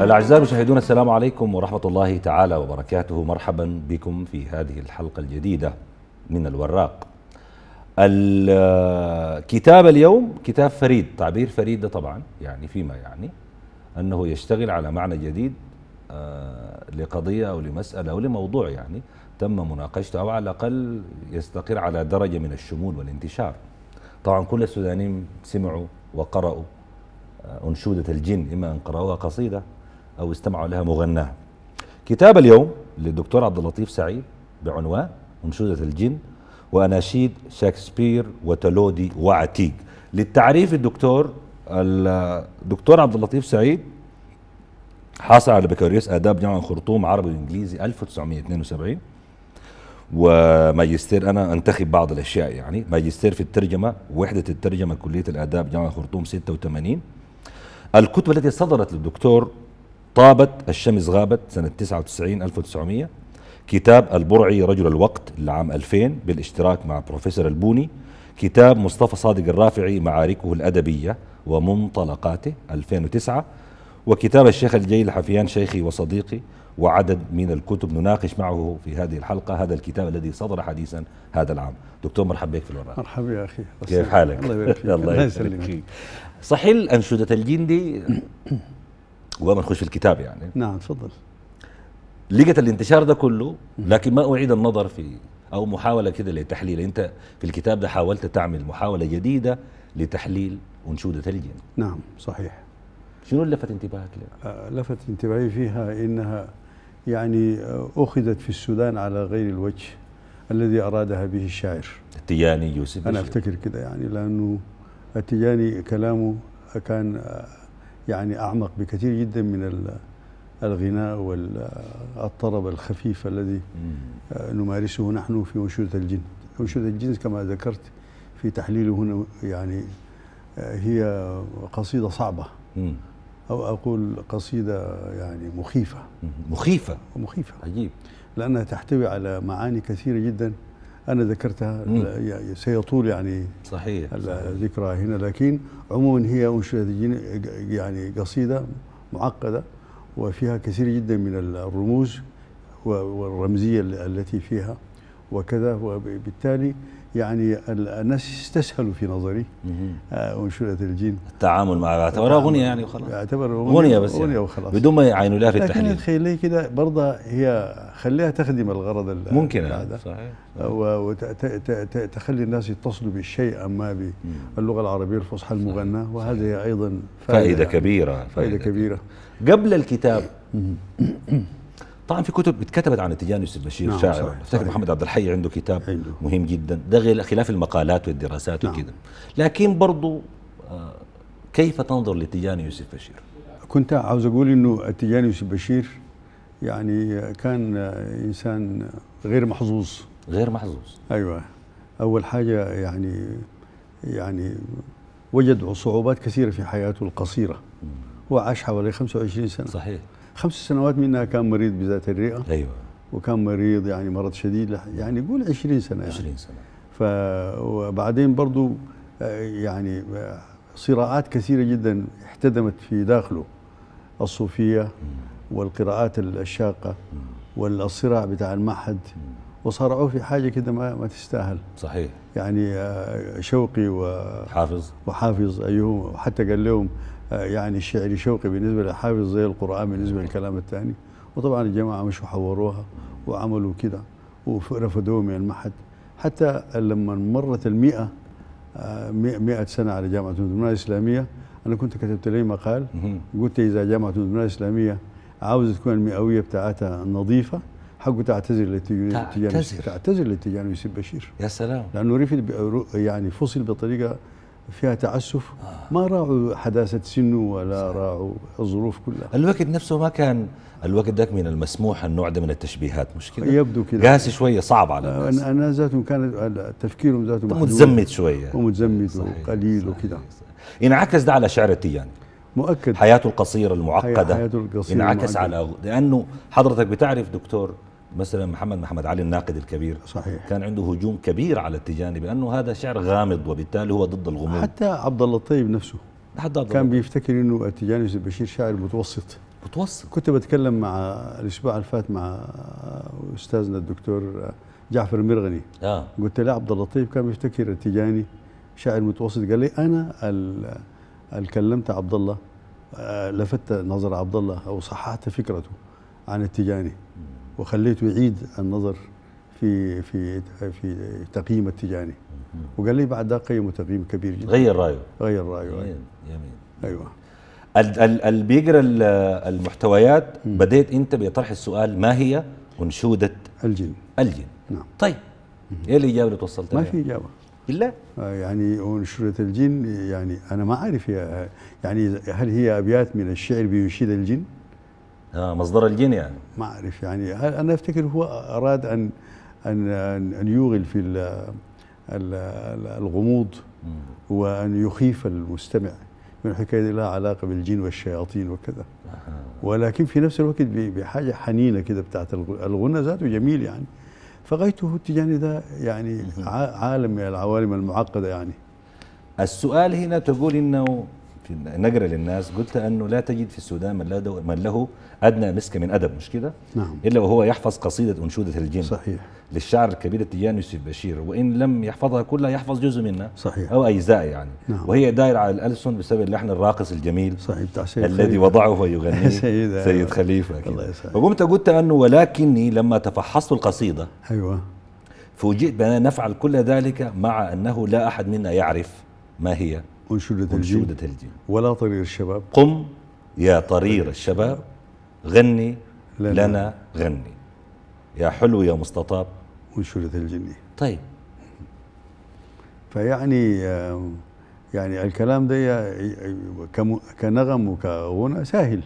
الأعزاء المشاهدون السلام عليكم ورحمة الله تعالى وبركاته مرحبا بكم في هذه الحلقة الجديدة من الوراق الكتاب اليوم كتاب فريد تعبير فريد ده طبعا يعني فيما يعني أنه يشتغل على معنى جديد آه، لقضية أو لمسألة أو لموضوع يعني تم مناقشته أو على الأقل يستقر على درجة من الشمول والانتشار طبعا كل السودانيين سمعوا وقرأوا آه، أنشودة الجن إما أن قرأوها قصيدة أو استمعوا لها مغناه. كتاب اليوم للدكتور عبد اللطيف سعيد بعنوان أنشودة الجن وأناشيد شكسبير وتلودي وعتيق للتعريف الدكتور الدكتور عبد اللطيف سعيد حاصل على بكالوريوس آداب جامعة الخرطوم عربي وإنجليزي 1972 وماجستير انا انتخب بعض الاشياء يعني ماجستير في الترجمه وحده الترجمه كليه الاداب جامعه الخرطوم 86 الكتب التي صدرت للدكتور طابت الشمس غابت سنة 99 1900 كتاب البرعي رجل الوقت لعام 2000 بالاشتراك مع بروفيسور البوني كتاب مصطفى صادق الرافعي معاركه الأدبية ومنطلقاته 2009 وكتاب الشيخ الجيل حفيان شيخي وصديقي وعدد من الكتب نناقش معه في هذه الحلقة هذا الكتاب الذي صدر حديثا هذا العام دكتور مرحبا بك في الوراء مرحبا يا أخي كيف حالك الله يبارك فيك الله يسلمك صحيح أنشودة الجندي قبل ما نخش في الكتاب يعني نعم تفضل لقيت الانتشار ده كله لكن ما اعيد النظر في او محاوله كده لتحليل انت في الكتاب ده حاولت تعمل محاوله جديده لتحليل انشوده الجن نعم صحيح شنو اللي لفت انتباهك لها؟ آه، لفت انتباهي فيها انها يعني آه، اخذت في السودان على غير الوجه الذي ارادها به الشاعر التجاني يوسف انا افتكر كده يعني لانه التجاني كلامه كان آه، يعني أعمق بكثير جدا من الغناء والطرب الخفيف الذي آه، نمارسه نحن في أنشودة الجن أنشودة الجن كما ذكرت في تحليله هنا يعني آه، هي قصيدة صعبة أو أقول قصيدة يعني مخيفة مخيفة مخيفة عجيب لأنها تحتوي على معاني كثيرة جداً انا ذكرتها سيطول يعني صحيح, الذكرى هنا لكن عموما هي انشئت يعني قصيده معقده وفيها كثير جدا من الرموز والرمزيه التي فيها وكذا وبالتالي يعني الناس استسهلوا في نظري آه، أنشرة الجن التعامل مع اعتبرها أغنية يعني وخلاص يعتبر أغنية بس يعني وخلاص بدون ما يعينوا لها في التحليل لكن الخيلية كده برضه هي خليها تخدم الغرض ممكن هذا صحيح, صحيح. آه، وتخلي الناس يتصلوا بالشيء أما باللغة العربية الفصحى المغنى وهذا أيضا فائدة, فائدة يعني. كبيرة فائدة, فائدة كبيرة قبل الكتاب طبعا في كتب اتكتبت عن التجاني يوسف بشير نعم شاعر افتكر محمد عبد الحي عنده كتاب عنده. مهم جدا ده غير خلاف المقالات والدراسات نعم وكده لكن برضه آه، كيف تنظر لتجاني يوسف بشير؟ كنت عاوز اقول انه التجاني يوسف بشير يعني كان انسان غير محظوظ غير محظوظ ايوه اول حاجه يعني يعني وجد صعوبات كثيره في حياته القصيره هو عاش حوالي 25 سنه صحيح خمس سنوات منها كان مريض بذات الرئه ايوه وكان مريض يعني مرض شديد يعني قول 20 سنه 20 يعني. عشرين سنه ف وبعدين برضه آه، يعني آه، صراعات كثيره جدا احتدمت في داخله الصوفيه والقراءات الشاقه والصراع بتاع المعهد وصارعوا في حاجه كده ما, ما تستاهل صحيح يعني آه، شوقي وحافظ وحافظ ايهم حتى قال لهم يعني الشعر شوقي بالنسبه للحافظ زي القران بالنسبه للكلام الثاني وطبعا الجماعه مشوا حوروها وعملوا كده ورفدوه من المعهد حتى لما مرت المئة آه، مئة سنة على جامعة المدن الإسلامية أنا كنت كتبت لي مقال قلت إذا جامعة المدن الإسلامية عاوزة تكون المئوية بتاعتها نظيفة حقه تعتذر للتجاني تعتذر للتجاني يوسف بشير يا سلام لأنه رفض يعني فصل بطريقة فيها تعسف آه. ما راعوا حداثة سنه ولا راعوا الظروف كلها الوقت نفسه ما كان الوقت ذاك من المسموح النوع ده من التشبيهات مش كده يبدو كده قاسي شوية صعب على الناس أنا ذاتهم كان تفكيرهم ذاته متزمت شوية ومتزمت وقليل وكده انعكس ده على شعر التيان يعني؟ مؤكد حياته القصيرة المعقدة حياته القصيرة انعكس المعقدة. على لأنه حضرتك بتعرف دكتور مثلا محمد محمد علي الناقد الكبير صحيح كان عنده هجوم كبير على التجاني بانه هذا شعر غامض وبالتالي هو ضد الغموض حتى عبد الله الطيب نفسه حتى كان بيفتكر انه التجاني بشير شاعر متوسط متوسط كنت بتكلم مع الاسبوع اللي فات مع استاذنا الدكتور جعفر المرغني آه. قلت له عبد اللطيف كان بيفتكر التجاني شاعر متوسط قال لي انا اللي كلمت عبد الله آه، لفت نظر عبد الله او صححت فكرته عن التجاني وخليته يعيد النظر في في في تقييم التجاني وقال لي بعد ده قيمه تقييم كبير جدا غير رايه غير رايه يمين يمين ايوه, أيوة. اللي بيقرا المحتويات بديت انت بطرح السؤال ما هي انشوده الجن الجن نعم طيب ايه الاجابه اللي توصلت ما في اجابه بالله آه، يعني انشوده الجن يعني انا ما عارف يعني هل هي ابيات من الشعر بينشد الجن؟ آه مصدر الجن يعني ما أعرف يعني أنا أفتكر هو أراد أن أن أن يوغل في الغموض وأن يخيف المستمع من الحكاية لها علاقة بالجن والشياطين وكذا ولكن في نفس الوقت بحاجة حنينة كده بتاعت الغنى ذاته جميل يعني فغايته التجاني ده يعني عالم من العوالم المعقدة يعني السؤال هنا تقول إنه في نجرة للناس قلت أنه لا تجد في السودان من, لا من له أدنى مسك من أدب مش كده نعم. إلا وهو يحفظ قصيدة أنشودة الجن صحيح للشاعر الكبير التيان يوسف بشير وإن لم يحفظها كلها يحفظ جزء منها صحيح أو أجزاء يعني نعم. وهي داير على الألسن بسبب اللحن الراقص الجميل صحيح بتاع سيد الذي وضعه ويغنيه سيد, سيد خليفة الله يسعدك وقمت قلت أنه ولكني لما تفحصت القصيدة أيوه فوجئت بأننا نفعل كل ذلك مع أنه لا أحد منا يعرف ما هي أنشودة الجيل, الجيل ولا طرير الشباب قم يا طرير الشباب غني لنا, لنا غني يا حلو يا مستطاب أنشودة الجني طيب فيعني يعني الكلام ده كنغم وكغنى سهل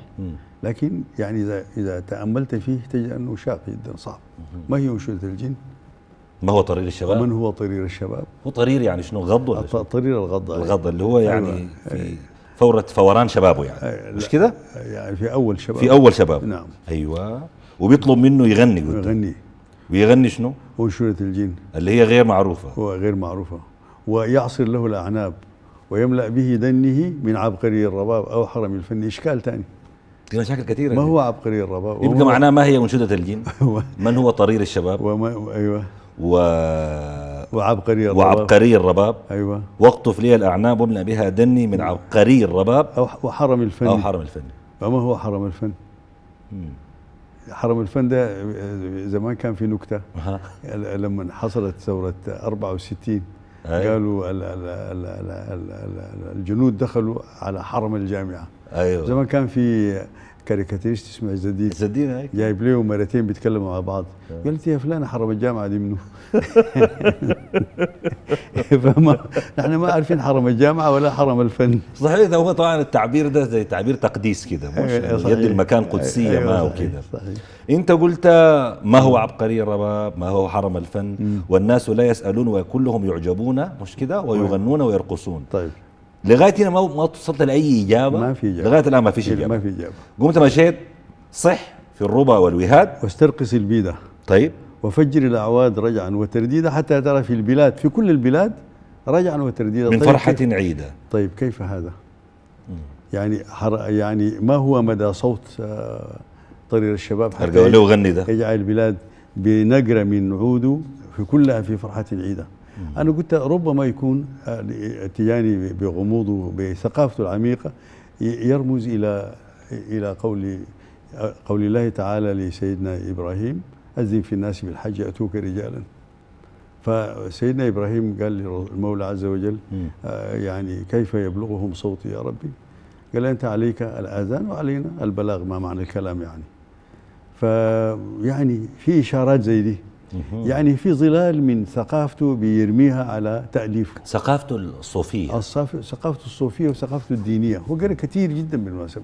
لكن يعني إذا إذا تأملت فيه تجد أنه شاق جدا صعب ما هي أنشودة الجن؟ ما هو طرير الشباب؟ من هو طرير الشباب؟ هو طرير يعني شنو غض ولا شنو؟ طرير الغض الغض اللي هو يعني أيوة. في أيوة. فورة فوران شبابه يعني أيوة. مش كده؟ يعني في أول شباب في أول شباب نعم ايوه وبيطلب منه يغني قلت يغني ويغني شنو؟ أنشودة الجن اللي هي غير معروفة هو غير معروفة ويعصر له الأعناب ويملأ به دنه من عبقري الرباب أو حرم الفن إشكال ثاني في مشاكل كثيرة ما هو عبقري الرباب يبقى معناه ما هي أنشودة الجن من هو طرير الشباب وما أيوه و وعبقري الرباب وعبقري الرباب ايوه واقطف لي الاعناب وابنى بها دني من عبقري الرباب او وحرم الفن او حرم الفن فما هو حرم الفن؟ مم. حرم الفن ده زمان كان في نكته لما حصلت ثوره 64 أيوة. قالوا ال ال ال ال الجنود دخلوا على حرم الجامعه ايوه زمان كان في كاريكاتيريست اسمه عز الدين عز الدين جايب ليه مرتين بيتكلموا مع بعض آه. قلت لي يا فلان حرم الجامعه دي منه فما نحن ما عارفين حرم الجامعه ولا حرم الفن صحيح هو طبعا التعبير ده زي تعبير تقديس كده مش إيه، يعني يد المكان قدسيه أيوة ما وكده انت قلت ما هو عبقري الرباب ما هو حرم الفن والناس لا يسالون وكلهم يعجبون مش كده طيب. ويغنون ويرقصون طيب لغايه هنا ما ما وصلت لاي اجابه ما في اجابه لغايه الان ما فيش اجابه ما في اجابه قمت مشيت صح في الربا والوهاد واسترقص البيده طيب وفجر الاعواد رجعا وترديدا حتى ترى في البلاد في كل البلاد رجعا وترديدا من طيب فرحه عيده طيب كيف هذا؟ يعني يعني يعني ما هو مدى صوت آه، طرير الشباب حتى يجعل البلاد بنقره من عود في كلها في فرحه عيده أنا قلت ربما يكون آه، اتياني بغموضه بثقافته العميقة يرمز إلى إلى قول قول الله تعالى لسيدنا إبراهيم أذن في الناس بالحج يأتوك رجالا فسيدنا إبراهيم قال للمولى عز وجل آه، يعني كيف يبلغهم صوتي يا ربي قال أنت عليك الآذان وعلينا البلاغ ما معنى الكلام يعني فيعني في إشارات زي دي يعني في ظلال من ثقافته بيرميها على تأليفه ثقافته الصوفية ثقافته الصوفية وثقافته الدينية هو قرأ كثير جدا بالمناسبة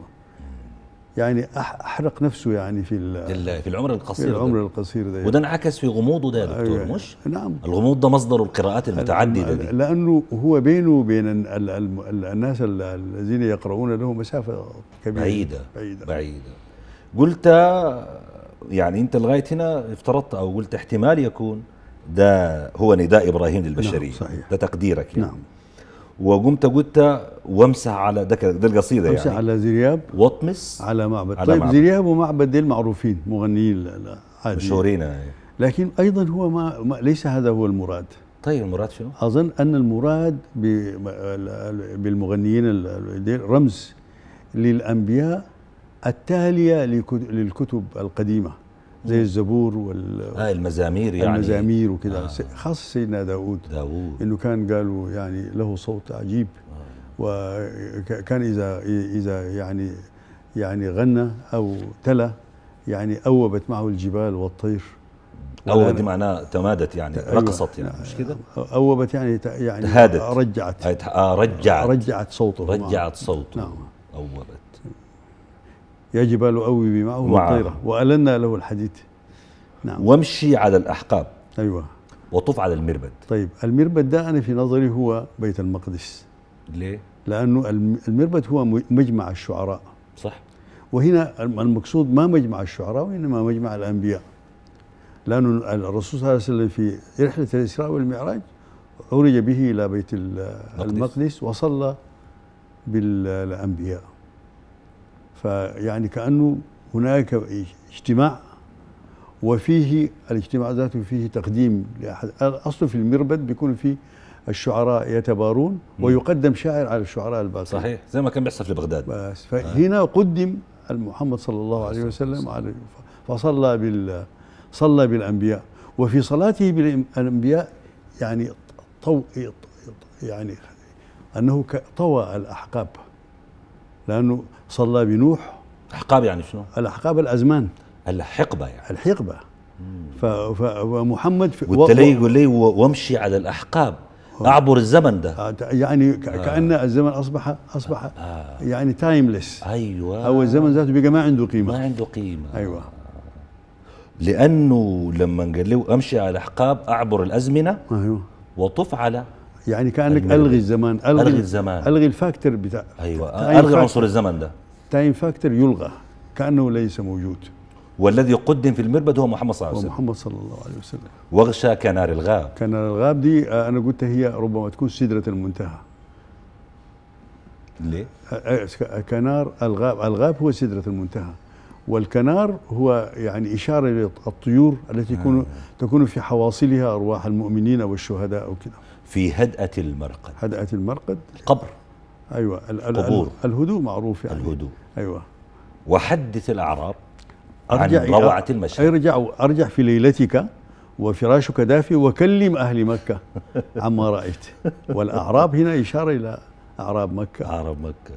يعني أحرق نفسه يعني في في العمر القصير في العمر القصير ده يعني. وده انعكس في غموضه ده يا دكتور أيوة. مش؟ نعم الغموض ده مصدر القراءات المتعددة دي لأنه هو بينه وبين الناس الذين يقرؤون له مسافة كبيرة بعيدة بعيدة بعيدة قلت يعني انت لغايه هنا افترضت او قلت احتمال يكون ده هو نداء ابراهيم للبشريه نعم صحيح. ده تقديرك يعني نعم وقمت قلت وامسح على ده ده القصيده يعني امسح على زرياب واطمس على معبد على طيب زرياب ومعبد ديل معروفين مغنيين مشهورين آه. لكن ايضا هو ما, ما ليس هذا هو المراد طيب المراد شنو؟ اظن ان المراد بالمغنيين رمز للانبياء التاليه للكتب القديمه زي الزبور وال آه المزامير يعني المزامير وكذا آه خاصه سيدنا داوود داوود انه كان قالوا يعني له صوت عجيب آه وكان اذا اذا يعني يعني غنى او تلا يعني اوبت معه الجبال والطير اوبت معناه تمادت يعني رقصت أيوة. يعني مش كده اوبت يعني يعني تهادت رجعت آه رجعت رجعت صوته رجعت صوته نعم اوبت يا جبال أوي بمعه نعم. وطيرة وألنا له الحديد نعم وامشي على الأحقاب أيوة وطف على المربد طيب المربد ده أنا في نظري هو بيت المقدس ليه؟ لأنه المربد هو مجمع الشعراء صح وهنا المقصود ما مجمع الشعراء وإنما مجمع الأنبياء لأن الرسول صلى الله عليه وسلم في رحلة الإسراء والمعراج عرج به إلى بيت المقدس وصلى بالأنبياء فيعني كأنه هناك اجتماع وفيه الاجتماع ذاته فيه تقديم لأحد أصله في المربد بيكون فيه الشعراء يتبارون ويقدم شاعر على الشعراء الباقين صحيح زي ما كان بيحصل في بغداد بس آه. فهنا آه. قدم محمد صلى الله عليه وسلم عليه فصلى بال صلى بالانبياء وفي صلاته بالانبياء يعني طو يعني انه طوى الاحقاب لأنه صلى بنوح الحقاب يعني شنو؟ الحقاب الأزمان الحقبة يعني الحقبة ف... ف... فمحمد لي يقول لي وامشي على الأحقاب اعبر الزمن ده آه، يعني آه. كان آه. الزمن اصبح اصبح آه. يعني تايمليس ايوه او الزمن ذاته بقى ما عنده قيمه ما عنده قيمه ايوه لانه لما قال له امشي على الاحقاب اعبر الازمنه ايوه وطف على يعني كانك الغي الزمان الغي, ألغي الزمان الغي الفاكتور بتاع ايوه الغي عنصر الزمن ده تايم فاكتور يلغى كانه ليس موجود والذي قدم في المربد هو محمد صلى الله عليه وسلم محمد صلى الله عليه وسلم واغشى كنار الغاب كنار الغاب دي آه، انا قلت هي ربما تكون سدره المنتهى ليه؟ آه، آه، كنار الغاب الغاب هو سدره المنتهى والكنار هو يعني إشارة للطيور التي تكون تكون في حواصلها أرواح المؤمنين والشهداء وكذا في هدأة المرقد هدأة المرقد القبر أيوة القبور الهدوء معروف يعني الهدوء أيوة وحدث الأعراب أرجع عن روعة المشهد أرجع أرجع في ليلتك وفراشك دافي وكلم أهل مكة عما رأيت والأعراب هنا إشارة إلى أعراب مكة أعراب مكة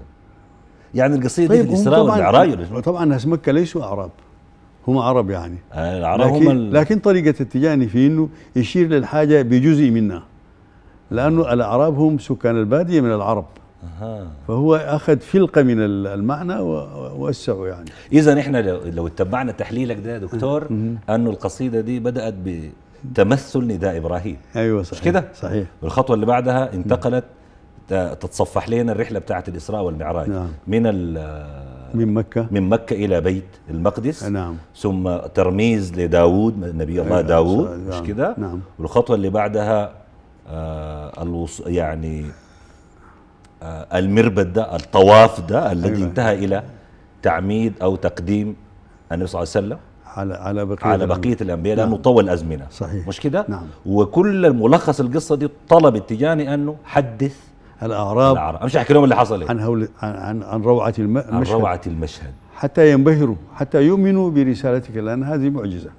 يعني القصيدة طيب الإسراء والمعراج طبعا ناس مكة ليسوا أعراب هم عرب يعني آه، العرب لكن, هم لكن طريقة التجاني في أنه يشير للحاجة بجزء منها لأنه الأعراب هم سكان البادية من العرب أه. فهو أخذ فلقة من المعنى ووسعه يعني إذا إحنا لو, لو اتبعنا تحليلك ده يا دكتور أنه القصيدة دي بدأت بتمثل نداء إبراهيم أيوة صحيح مش كده؟ صحيح والخطوة اللي بعدها انتقلت تتصفح لنا الرحلة بتاعة الإسراء والمعراج نعم. من من مكة من مكة إلى بيت المقدس نعم ثم ترميز لداوود نبي الله أيوة، داود داوود مش نعم. كده؟ نعم والخطوة اللي بعدها آه، الوص... يعني آه، المربد ده الطواف ده الذي أيوة. انتهى الى تعميد او تقديم النبي صلى الله عليه وسلم على على بقيه على بقيه الانبياء نعم. لانه طول ازمنه صحيح مش كده؟ نعم وكل ملخص القصه دي طلب اتجاني انه حدث الاعراب الاعراب مش احكي لهم اللي حصل إيه. عن هول عن عن روعه المشهد عن روعه المشهد حتى ينبهروا حتى يؤمنوا برسالتك لان هذه معجزه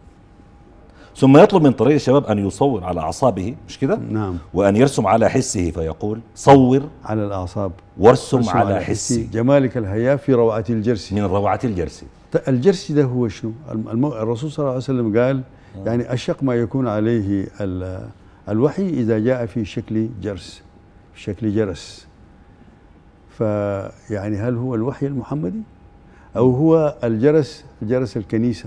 ثم يطلب من طريق الشباب أن يصور على أعصابه مش كده نعم وأن يرسم على حسه فيقول صور على الأعصاب وارسم, على, على حسي, جمالك الحياة في روعة الجرسي من روعة الجرسي الجرسي ده هو شنو المو... الرسول صلى الله عليه وسلم قال يعني أشق ما يكون عليه الوحي إذا جاء في شكل جرس في شكل جرس فيعني هل هو الوحي المحمدي أو هو الجرس جرس الكنيسة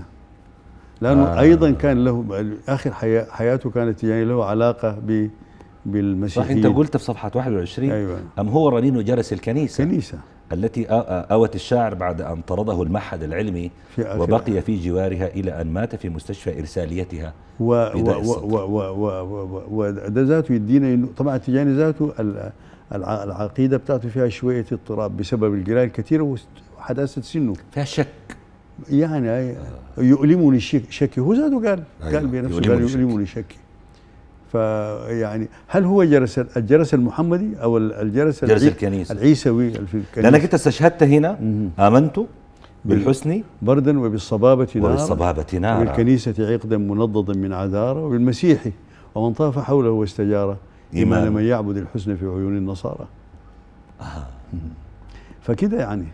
لأنه آه. أيضا كان له آخر حياته كانت يعني له علاقة ب بالمسيحيين صح أنت قلت في صفحة 21 أيوة. أم هو رنين جرس الكنيسة الكنيسة التي أوت الشاعر بعد أن طرده المعهد العلمي في وبقي في جوارها إلى أن مات في مستشفى إرساليتها و و ذاته يدينا إنه طبعا تجاني يعني ذاته العقيدة بتاعته فيها شوية اضطراب بسبب القراءة الكثيرة وحداثة سنه فيها شك يعني يؤلمني شكي هو زاد قال أيوة، قال بنفسه قال يؤلمني شكي فيعني هل هو جرس الجرس المحمدي او الجرس جرس الكنيسه العيسوي الكنيسه لانك انت استشهدت هنا امنت بالحسن بردا وبالصبابة نارا وبالصبابة نارا وبالكنيسة عقدا منضدا من عذارى وبالمسيح ومن طاف حوله واستجاره إيمان من يعبد الحسن في عيون النصارى آه. فكده يعني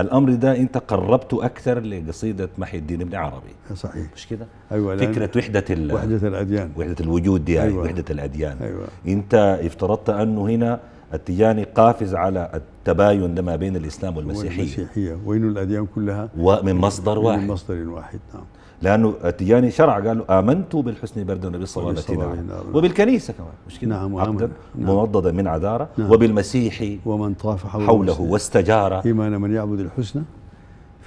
الامر ده انت قربته اكثر لقصيده محي الدين ابن عربي صحيح مش كده أيوة فكره وحده وحده الاديان وحده الوجود دي أيوة وحده الاديان أيوة انت افترضت انه هنا التيجاني قافز على التباين ده ما بين الاسلام والمسيحيه والمسيحيه وين الاديان كلها ومن مصدر واحد من مصدر واحد نعم لانه اتياني شرع قالوا امنت بالحسن بردا عليه نعم وبالكنيسه كمان مش كده نعم عقدا نعم موضدا نعم. من عذاره نعم وبالمسيح ومن طاف حوله, حوله واستجار ايمان من يعبد الحسنى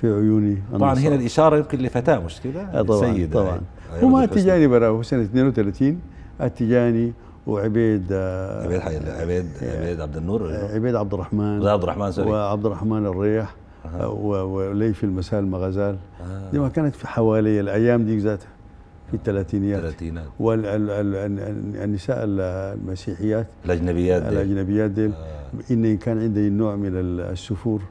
في عيوني طبعا هنا الاشاره يمكن لفتاه مش كده؟ آه، طبعا طبعا هو آه، ما اتجاني برا سنه 32 اتجاني وعبيد آه، عبيد حي عبيد عبيد عبد النور عبيد عبد الرحمن عبد الرحمن سوري وعبد الرحمن الريح وليف المساء المغازال دي ما آه. كانت في حوالي الايام دي ذاتها في الثلاثينيات الثلاثينات والنساء المسيحيات الاجنبيات دي الاجنبيات دي آه. ان كان عندي نوع من السفور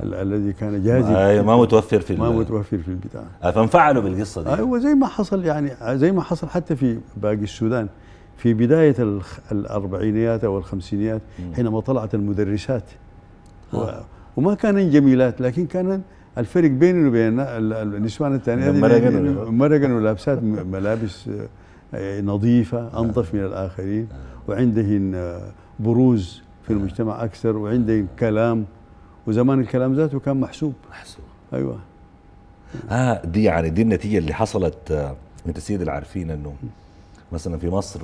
آه. الذي كان جاهز ما, متوفر في ما متوفر في البتاع آه، فانفعلوا بالقصه دي ايوه زي ما حصل يعني زي ما حصل حتى في باقي السودان في بدايه الاربعينيات او الخمسينيات حينما طلعت المدرسات وما كانن جميلات لكن كان الفرق بيني وبين النسوان الثانيه مرقن ولابسات ملابس آه، نظيفة أنظف من الآخرين وعندهن آه، بروز في المجتمع أكثر وعندهن كلام وزمان الكلام ذاته كان محسوب محسوب أيوة آه دي يعني دي النتيجة اللي حصلت آه، من سيد العارفين أنه مثلا في مصر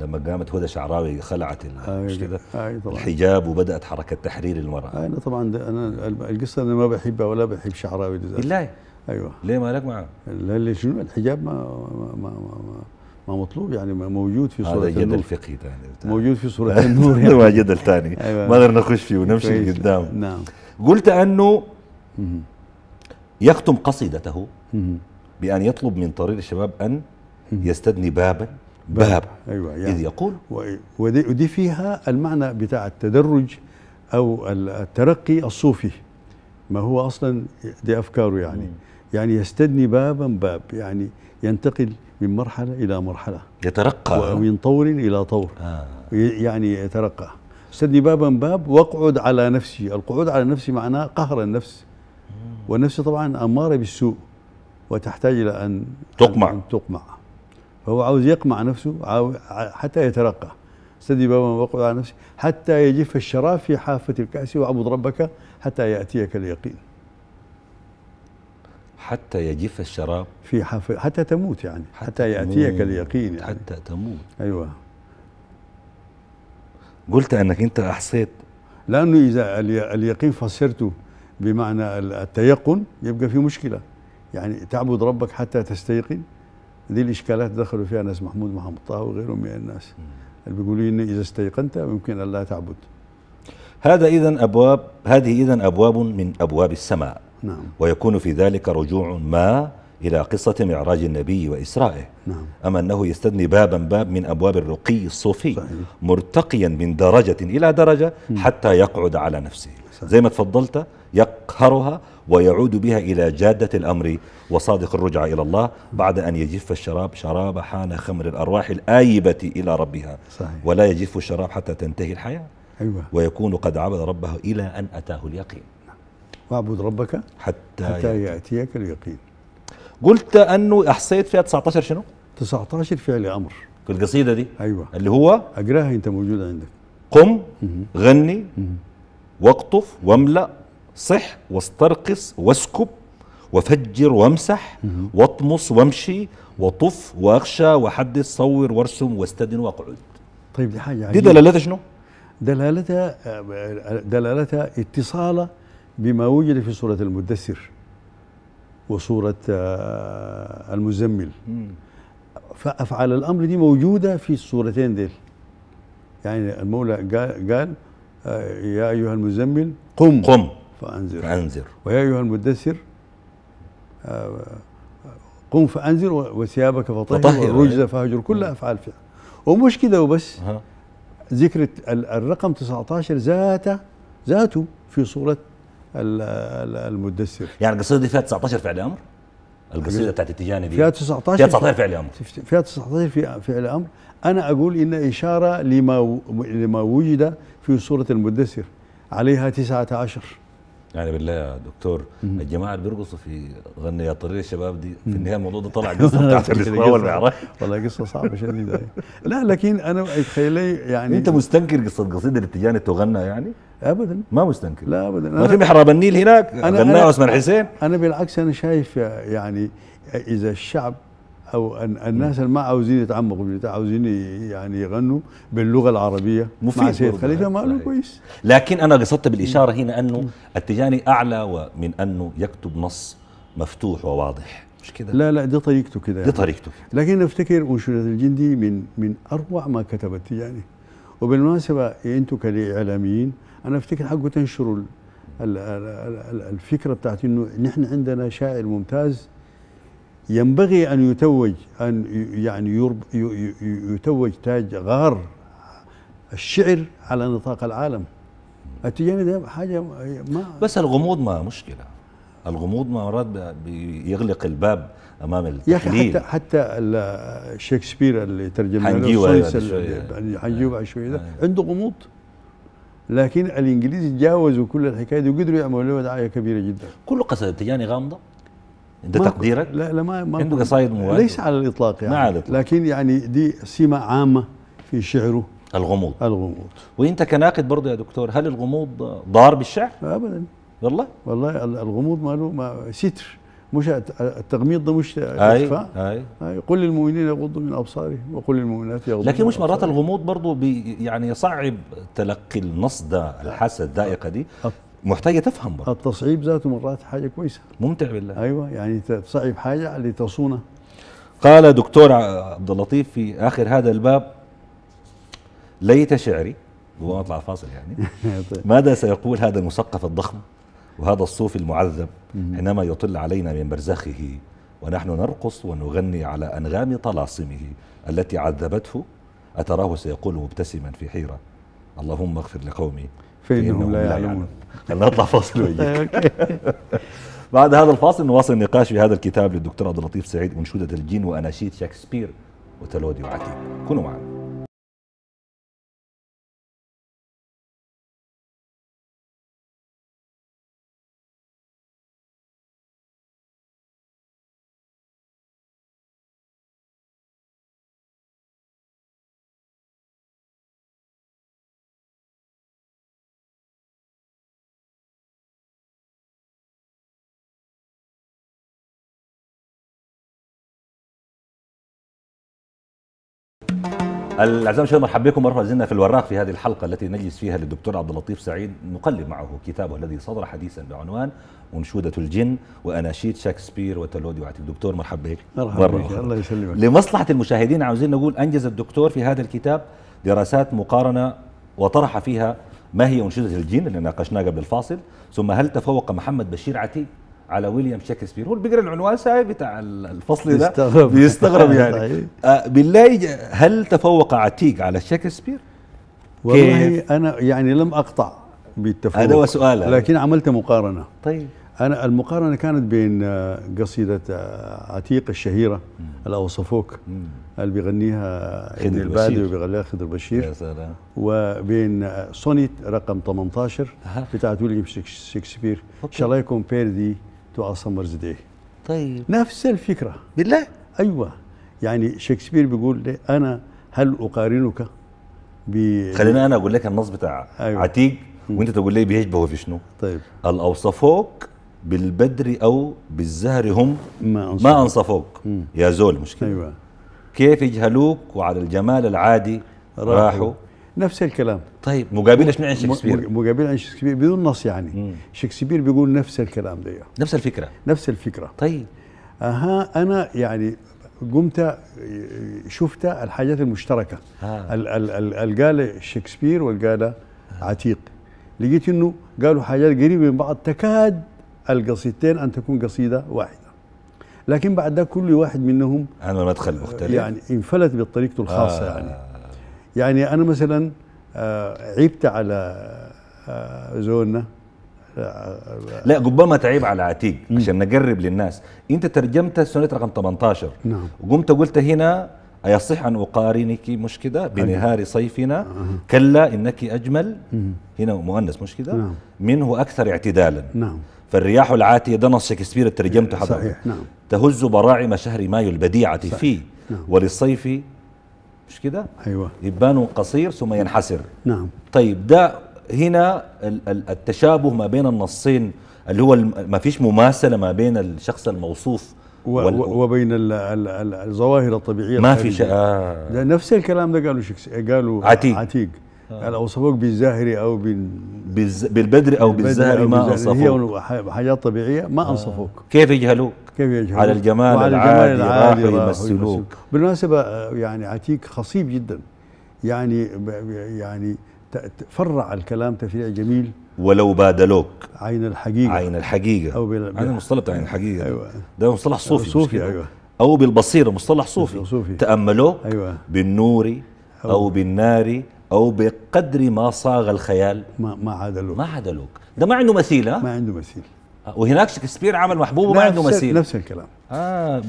لما قامت هدى شعراوي خلعت آه، مش كده آه، الحجاب وبدات حركه تحرير المراه انا طبعا انا القصه انا ما بحبها ولا بحب شعراوي بالله ايوه ليه مالك معه؟ لا شنو الحجاب ما ما, ما, ما ما مطلوب يعني موجود في صورة هذا جدل فقهي ثاني موجود في صورة النور يعني ما جدل ثاني أيوة. ما نقدر نخش فيه ونمشي لقدام نعم قلت انه يختم قصيدته بان يطلب من طريق الشباب ان يستدني بابا باب أيوة يعني إذ يقول ودي, ودي فيها المعنى بتاع التدرج أو الترقي الصوفي ما هو أصلا دي أفكاره يعني يعني يستدني بابا باب يعني ينتقل من مرحلة إلى مرحلة يترقى ومن طور إلى طور آه. يعني يترقى استدني بابا باب واقعد على نفسي القعود على نفسي معناه قهر النفس والنفس طبعا أمارة بالسوء وتحتاج إلى أن تقمع أن تقمع فهو عاوز يقمع نفسه حتى يترقى استدي بابا وقعد على نفسه حتى يجف الشراب في حافة الكأس واعبد ربك حتى يأتيك اليقين حتى يجف الشراب في حافة حتى تموت يعني حتى, حتى يأتيك اليقين يعني حتى تموت أيوة قلت أنك أنت أحصيت لأنه إذا اليقين فسرته بمعنى التيقن يبقى في مشكلة يعني تعبد ربك حتى تستيقن دي الاشكالات دخلوا فيها ناس محمود محمد طه وغيرهم من الناس اللي بيقولوا ان اذا استيقنت يمكن ان لا تعبد هذا اذا ابواب هذه اذا ابواب من ابواب السماء نعم ويكون في ذلك رجوع ما إلى قصة معراج النبي وإسرائه نعم. أما أنه يستدني بابا باب من أبواب الرقي الصوفي صحيح. مرتقيا من درجة إلى درجة حتى يقعد على نفسه صحيح. زي ما تفضلت يقهرها ويعود بها إلى جادة الأمر وصادق الرجعة إلى الله بعد أن يجف الشراب شراب حان خمر الأرواح الآيبة إلى ربها صحيح. ولا يجف الشراب حتى تنتهي الحياة أيوة. ويكون قد عبد ربه إلى أن أتاه اليقين واعبد ربك حتى, حتى يأتيك اليقين قلت أنه أحصيت فيها 19 شنو؟ 19 فعل أمر القصيدة دي أيوة اللي هو أقراها أنت موجودة عندك قم غني واقطف واملأ صح واسترقص واسكب وفجر وامسح واطمس وامشي وطف واخشى وحدث صور وارسم واستدن واقعد طيب دي حاجه دي دلالتها شنو؟ دلالتها آه، دلالتها اتصالة بما وجد في سورة المدثر وسورة آه، المزمل فأفعال الأمر دي موجودة في السورتين ديل يعني المولى قال, قال آه، يا أيها المزمل قم قم فأنذر فأنذر ويا أيها المدثر آه، قم فأنذر وثيابك فطهر, فطهر والرجز فهجر كل أفعال فعل ومش كده وبس ذكر الرقم 19 ذاته ذاته في صورة المدثر يعني القصيدة دي فيها 19 فعل أمر؟ القصيدة بتاعت التجاني دي فيها 19 فيها 19 فعل أمر فيها 19 فعل أمر أنا أقول إن إشارة لما لما وجد في صورة المدثر عليها 19 يعني بالله يا دكتور الجماعه اللي بيرقصوا في غني يا طريق الشباب دي في النهايه الموضوع ده طلع قصه بتاعت الاسماء والمعراج والله قصه صعبه شديده لا لكن انا تخيلي يعني انت مستنكر قصه قصيده اللي تغنى يعني؟ ابدا ما مستنكر لا ابدا ما في محراب النيل هناك غناه عثمان حسين انا بالعكس انا شايف يعني اذا الشعب او الناس اللي ما عاوزين يتعمقوا عاوزين يعني يغنوا باللغه العربيه مفيد مع سيد خليفه ما له كويس لكن انا قصدت بالاشاره هنا انه التجاني اعلى من انه يكتب نص مفتوح وواضح مش كده لا لا دي طريقته كده يعني. دي طريقته لكن افتكر انشوده الجندي من من اروع ما كتب التجاني يعني. وبالمناسبه انتم كاعلاميين انا افتكر حقه تنشروا الفكره بتاعت انه نحن عندنا شاعر ممتاز ينبغي أن يتوج أن يعني يتوج تاج غار الشعر على نطاق العالم التجاني ده حاجة ما بس الغموض ما مشكلة الغموض مرات بيغلق الباب امام التحليل حتى حتى شكسبير اللي ترجم له حنجيو يعني بعد يعني آه. شويه ده آه. عنده غموض لكن الانجليز تجاوزوا كل الحكايه دي وقدروا يعملوا له دعايه كبيره جدا كل قصائد التجاني غامضه انت تقديرك لا لا ما, ما عنده قصايد مواجهة. ليس على الاطلاق يعني ما على الإطلاق. لكن يعني دي سمه عامه في شعره الغموض الغموض وانت كناقد برضه يا دكتور هل الغموض ضار بالشعر؟ ابدا والله والله الغموض ما له ما ستر مش التغميض ده مش اكفاء اي اي قل للمؤمنين يغضوا من ابصارهم وقل للمؤمنات يغضوا لكن مش مرات الغموض برضه يعني يصعب تلقي النص ده الحاسه الدائقه دي محتاجه تفهم برضه التصعيب ذاته مرات حاجه كويسه ممتع بالله ايوه يعني تصعب حاجه لتصونه قال دكتور عبد اللطيف في اخر هذا الباب ليت شعري هو اطلع فاصل يعني طيب. ماذا سيقول هذا المثقف الضخم وهذا الصوفي المعذب حينما يطل علينا من برزخه ونحن نرقص ونغني على انغام طلاسمه التي عذبته اتراه سيقول مبتسما في حيره اللهم اغفر لقومي فإنهم لا يعلمون خلينا نطلع فاصل وياك بعد هذا الفاصل نواصل النقاش في هذا الكتاب للدكتور عبد اللطيف سعيد أنشودة الجن وأناشيد شكسبير وتلودي وعتيب كونوا معنا الاعزاء المشاهدين مرحبا بكم مره زلنا في الوراق في هذه الحلقه التي نجلس فيها للدكتور عبد اللطيف سعيد نقلب معه كتابه الذي صدر حديثا بعنوان أنشودة الجن وأناشيد شكسبير وتلودي وعتيب دكتور مرحبا بك مرحبا بك الله يسلمك لمصلحة المشاهدين عاوزين نقول أنجز الدكتور في هذا الكتاب دراسات مقارنة وطرح فيها ما هي أنشودة الجن اللي ناقشناها قبل الفاصل ثم هل تفوق محمد بشير عتيب على ويليام شكسبير هو بيقرا العنوان ساي بتاع الفصل ده بيستغرب, بيستغرب يعني طيب. آه بالله هل تفوق عتيق على شكسبير؟ والله انا يعني لم اقطع بالتفوق هذا هو سؤال لكن عملت مقارنه طيب انا المقارنه كانت بين آه، قصيده آه، عتيق الشهيره الاوصفوك اللي بيغنيها خضر البادي وبيغنيها خضر بشير يا سلام وبين آه، سونيت رقم 18 بتاعت ويليام شكسبير ان شاء الله يكون بيردي تو اور سمرز طيب نفس الفكره بالله ايوه يعني شكسبير بيقول لي انا هل اقارنك ب خلينا انا اقول لك النص بتاع أيوة. عتيق وانت تقول لي بيشبه في شنو طيب الاوصفوك بالبدر او بالزهر هم ما انصفوك, ما أنصفوك. يا زول مشكله أيوة. كيف يجهلوك وعلى الجمال العادي راحوا, راحوا نفس الكلام طيب مقابل ايش عن شكسبير مقابل عن شكسبير بدون نص يعني مم. شكسبير بيقول نفس الكلام ده نفس الفكره نفس الفكره طيب اها انا يعني قمت شفت الحاجات المشتركه آه. قال شكسبير والقال عتيق لقيت انه قالوا حاجات قريبه من بعض تكاد القصيدتين ان تكون قصيده واحده لكن بعد ده كل واحد منهم عمل مدخل مختلف يعني انفلت بطريقته الخاصه آه يعني يعني انا مثلا آه، عيبت على آه، زولنا آه، لا ربما تعيب على عتيق عشان نقرب للناس انت ترجمت سنه رقم 18 نعم وقمت قلت هنا أيصح أن أقارنك مش كده بنهار أيوه. صيفنا كلا إنك أجمل هنا مؤنث مش كده نعم. منه أكثر اعتدالا نعم فالرياح العاتية ده نص شكسبير ترجمته حضرتك صحيح نعم تهز براعم شهر مايو البديعة صحيح. فيه نعم. وللصيف مش كده ايوه يبان قصير ثم ينحسر نعم طيب ده هنا التشابه ما بين النصين اللي هو ما فيش مماثله ما بين الشخص الموصوف وبين الظواهر الطبيعيه ما في شيء آه نفس الكلام ده قالوا شكس... قالوا عتيق عتيق آه. قال اوصفوك بالزاهري او بال... بالز... بالبدر او بالزاهري ما انصفوك هي حاجات طبيعيه ما آه انصفوك كيف يجهلوه؟ كيف يجهل على الجمال وعلى العادي, العادي راح يمثلوك بالمناسبة يعني عتيق خصيب جدا يعني يعني فرع الكلام تفريع جميل ولو بادلوك عين الحقيقة عين الحقيقة أو بال... عين المصطلح عين الحقيقة أيوة ده مصطلح صوفي صوفي أيوة أو بالبصيرة مصطلح صوفي, صوفي. تأملوك أيوة بالنور أو, أو بالنار أو بقدر ما صاغ الخيال ما, ما عادلوك ما عادلوك ده ما عنده مثيل ما عنده مثيل وهناك شكسبير عمل محبوب وما عنده مثيل نفس الكلام اه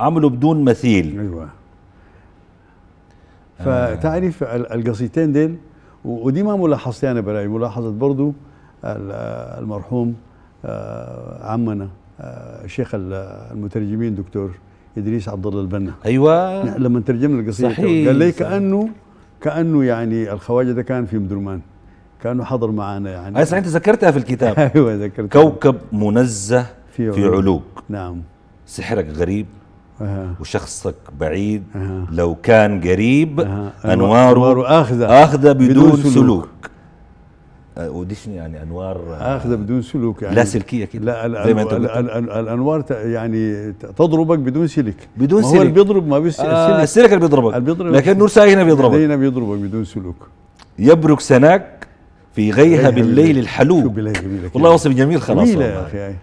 عمله بدون مثيل ايوه آه. فتعرف القصيدتين ديل ودي ما ملاحظتي انا برايي ملاحظه برضو المرحوم آه، عمنا آه، الشيخ المترجمين دكتور ادريس عبد الله البنا ايوه لما ترجمنا القصيده قال لي كانه كانه يعني الخواجه ده كان في مدرمان كانوا حضروا معنا يعني أصلا أنت ذكرتها في الكتاب أيوة ذكرتها كوكب منزه في, في علوك نعم سحرك غريب أه. وشخصك بعيد أه. لو كان قريب أه. أنواره آخذة آخذة بدون, بدون سلوك, سلوك. أه، ودي يعني انوار اخذه بدون سلوك يعني لا سلكيه كده لا لا زي ما انت الانوار يعني تضربك بدون سلك بدون سلك هو اللي بيضرب ما بيس آه السلك اللي بيضربك اللي بيضربك لكن نور ساي هنا بيضربك هنا بيضربك بدون سلوك يبرك سناك في غيها بالليل الحلو والله وصف جميل خلاص يا أخي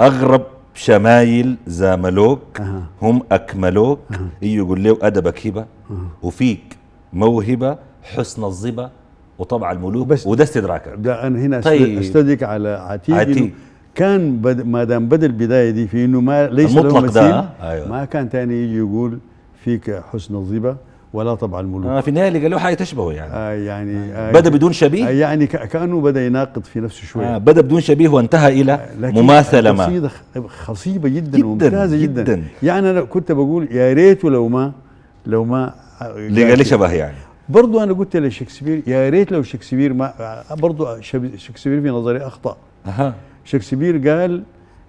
أغرب شمايل زاملوك أه. هم أكملوك أه. يجي يقول له أدبك هبة أه. وفيك موهبة حسن الظبا وطبع الملوك بس وده استدراكك ده أنا هنا طيب. أستدرك على عتيق, عتيق. كان بد ما دام بدا البدايه دي في انه ما ليس المطلق له مثيل أيوة. ما كان ثاني يجي يقول فيك حسن الظبا ولا طبع الملوك آه في النهايه اللي قالوه حاجه تشبهه يعني آه يعني آه, آه، بدا بدون آه، شبيه آه يعني كانه بدا يناقض في نفسه شويه آه بدا بدون شبيه وانتهى الى آه، مماثله ما قصيده خصيبه جدا, جداً وممتازه جدا, جدا يعني انا كنت بقول يا ريت لو ما لو ما اللي قال لي شبه يعني برضو انا قلت لشكسبير يا ريت لو شكسبير ما برضو شكسبير في نظري اخطا أها شكسبير قال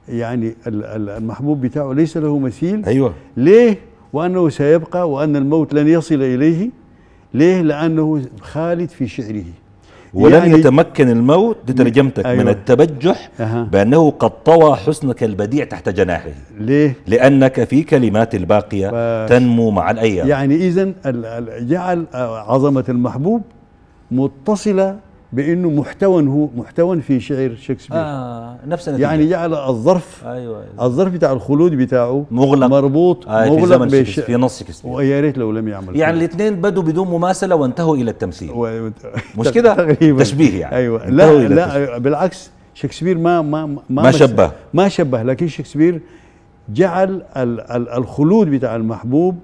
يعني المحبوب بتاعه ليس له مثيل ايوه ليه وأنه سيبقى وأن الموت لن يصل إليه ليه؟ لأنه خالد في شعره ولن يعني يتمكن الموت لترجمتك أيوة من التبجح أه. بأنه قد طوى حسنك البديع تحت جناحه ليه؟ لأنك في كلمات الباقية تنمو مع الأيام يعني إذا جعل عظمة المحبوب متصلة بانه محتوى هو محتوى في شعر شكسبير آه نفس النتيجة. يعني جعل الظرف أيوة, أيوة الظرف بتاع الخلود بتاعه مغلق مربوط آه مغلق في, في نص شكسبير ويا ريت لو لم يعمل يعني الاثنين بدوا بدون مماثله وانتهوا الى التمثيل و... مش كده تشبيه يعني ايوه لا لا أيوة، بالعكس شكسبير ما ما ما, ما شبه ما شبه لكن شكسبير جعل ال ال الخلود بتاع المحبوب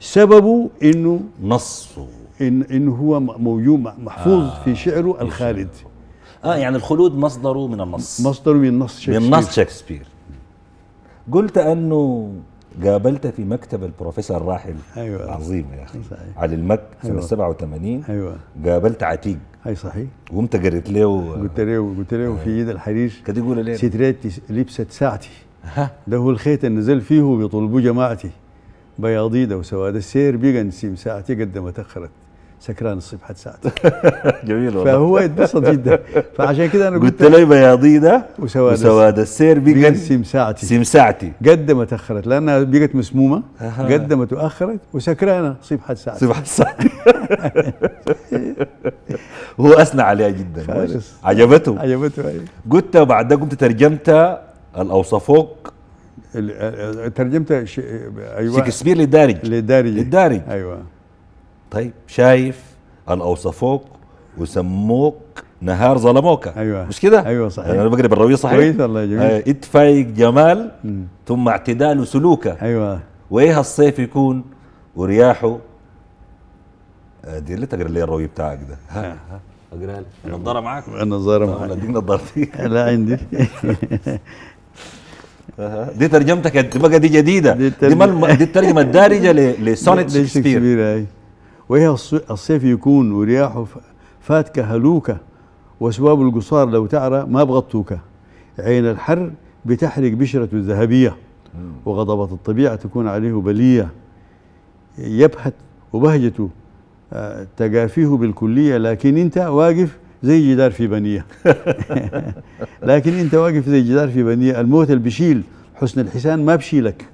سببه انه نصه إن, إن هو موجود محفوظ آه في شعره الخالد آه يعني الخلود مصدره من النص مصدره من النص شكسبير من نص شكسبير قلت أنه قابلت في مكتب البروفيسور الراحل أيوة. عظيم يا أخي علي المك سنة أيوة. 87 أيوة. قابلت عتيق أي صحيح قمت قريت له قلت له قلت له في آه. يد الحرير كده يقول لي ستريت لبست ساعتي ده هو الخيط اللي نزل فيه بيطلبوا جماعتي بياضيده وسواد السير بيقى نسيم ساعتي قد ما تأخرت سكران الصبح حد جميل والله فهو يتبسط جدا فعشان كده انا قلت له بياضي ده وسواد وسواد السير بقت سمساعتي سمساعتي قد ما تاخرت لانها بقت مسمومه قد ما تاخرت وسكرانه صبح حد ساعتي صيب ساعتي هو اثنى عليها جدا خالص عجبته عجبته ايوه قلت بعد ده قمت ترجمت الاوصفوك ترجمت ايوه شكسبير للدارج للدارج للدارج ايوه طيب شايف أن أوصفوك وسموك نهار ظلموك أيوة. مش كده أيوة صحيح يعني أنا بقرب الروي صحيح كويس الله جميل آه جمال ثم اعتدال سلوكه أيوة وإيه الصيف يكون ورياحه آه، دي اللي تقرا لي الروي بتاعك ده ها آه. ها اقرا لي النظاره معاك النظاره معاك اديك نظارتي لا عندي دي ترجمتك بقى دي جديده دي, دي, دي الترجمه الدارجه لسونيت شكسبير وإيه الصيف يكون ورياحه فاتكة هلوكة وسباب القصار لو تعرى ما بغطوكة عين الحر بتحرق بشرته الذهبية وغضبة الطبيعة تكون عليه بلية يبهت وبهجته آه، تقافيه بالكلية لكن أنت واقف زي جدار في بنية لكن أنت واقف زي جدار في بنية الموت البشيل حسن الحسان ما بشيلك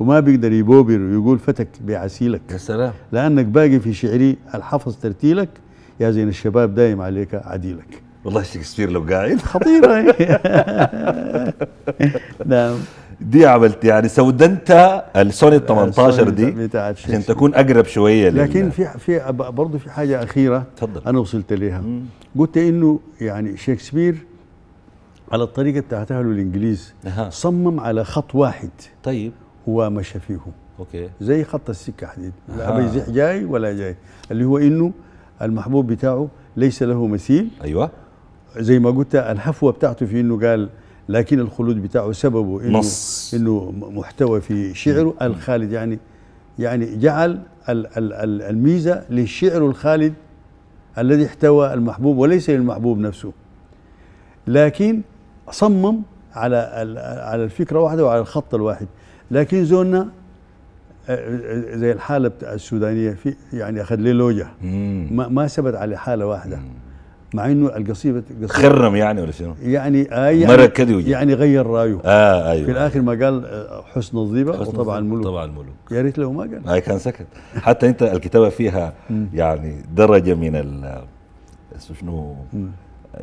وما بيقدر يبوبر ويقول فتك بعسيلك يا سلام لأنك باقي في شعري الحفظ ترتيلك يا زين الشباب دايم عليك عديلك والله شكسبير لو قاعد خطيرة إيه؟ نعم دي عملت يعني سودنت السوني 18 آه، دي بتاعت عشان تكون اقرب شويه لكن في في برضه في حاجه اخيره تفضل انا وصلت ليها مم. قلت انه يعني شكسبير على الطريقه بتاعت الانجليز أه. صمم على خط واحد طيب هو مشى فيه اوكي زي خط السكه حديد لا آه. بيزيح جاي ولا جاي اللي هو انه المحبوب بتاعه ليس له مثيل ايوه زي ما قلت الحفوه بتاعته في انه قال لكن الخلود بتاعه سببه انه نص. انه محتوى في شعره الخالد يعني يعني جعل الميزه للشعر الخالد الذي احتوى المحبوب وليس للمحبوب نفسه لكن صمم على على الفكره واحده وعلى الخط الواحد لكن زولنا آه، آه، زي الحاله بتاع السودانيه في يعني اخذ لي لوجه ما, ما ثبت على حاله واحده مع انه القصيبه خرم يعني ولا شنو؟ يعني آه يعني, يعني غير رايه اه ايوه في أيوة. الاخر ما قال آه، حسن الضيبه حسن الملوك طبعا الملوك يا ريت لو ما قال هاي كان سكت حتى انت الكتابه فيها يعني درجه من ال شنو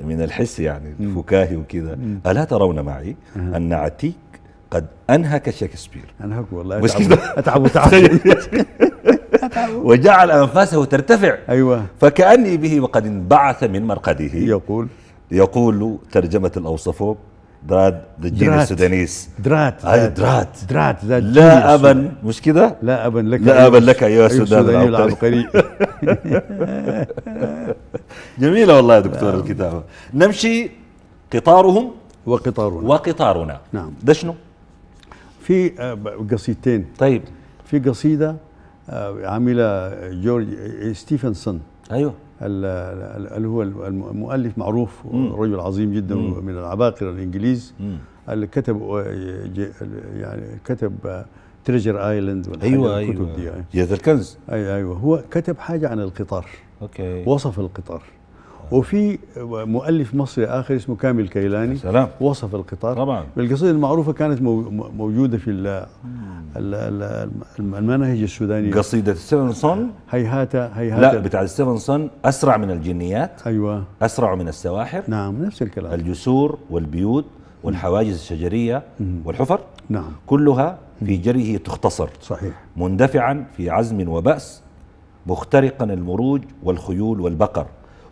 من الحس يعني الفكاهي وكذا الا ترون معي ان عتيق قد أنهك شكسبير أنهك والله أتعب أتعب طيب. أتعب وجعل أنفاسه ترتفع أيوة فكأني به وقد انبعث من مرقده يقول يقول ترجمة الأوصفوب دراد جين السودانيس درات أي درات درات لا أبا مش كده لا أبا لك لا أبا لك يا سودان العبقري جميلة والله يا دكتور نعم. الكتابة نمشي قطارهم وقطارنا وقطارنا نعم ده شنو في آه، قصيدتين طيب في قصيده آه، عامله جورج ستيفنسون ايوه اللي هو المؤلف معروف رجل عظيم جدا مم. من العباقره الانجليز مم. اللي كتب آه، يعني كتب تريجر ايلاند ايوه ايوه دي يعني. يا ذا الكنز ايوه ايوه هو كتب حاجه عن القطار اوكي وصف القطار وفي مؤلف مصري اخر اسمه كامل كيلاني سلام وصف القطار طبعا بالقصيده المعروفه كانت موجوده في المناهج السودانيه قصيده ستيفن سون هيهات هيهات لا بتاع سون اسرع من الجنيات ايوه اسرع من السواحل نعم نفس الكلام الجسور والبيوت والحواجز الشجريه والحفر نعم كلها في جريه تختصر صحيح مندفعا في عزم وبأس مخترقا المروج والخيول والبقر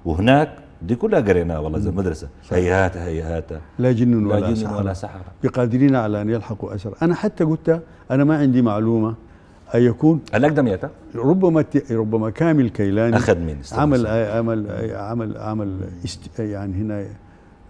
وهناك دي كلها قريناها والله زي المدرسه هيهات هيهات لا جن ولا, لا جن ولا سحر بقادرين على ان يلحقوا اسر انا حتى قلت انا ما عندي معلومه أن يكون الأقدم يتا ربما ربما كامل كيلاني أخذ من عمل عمل عمل عمل يعني هنا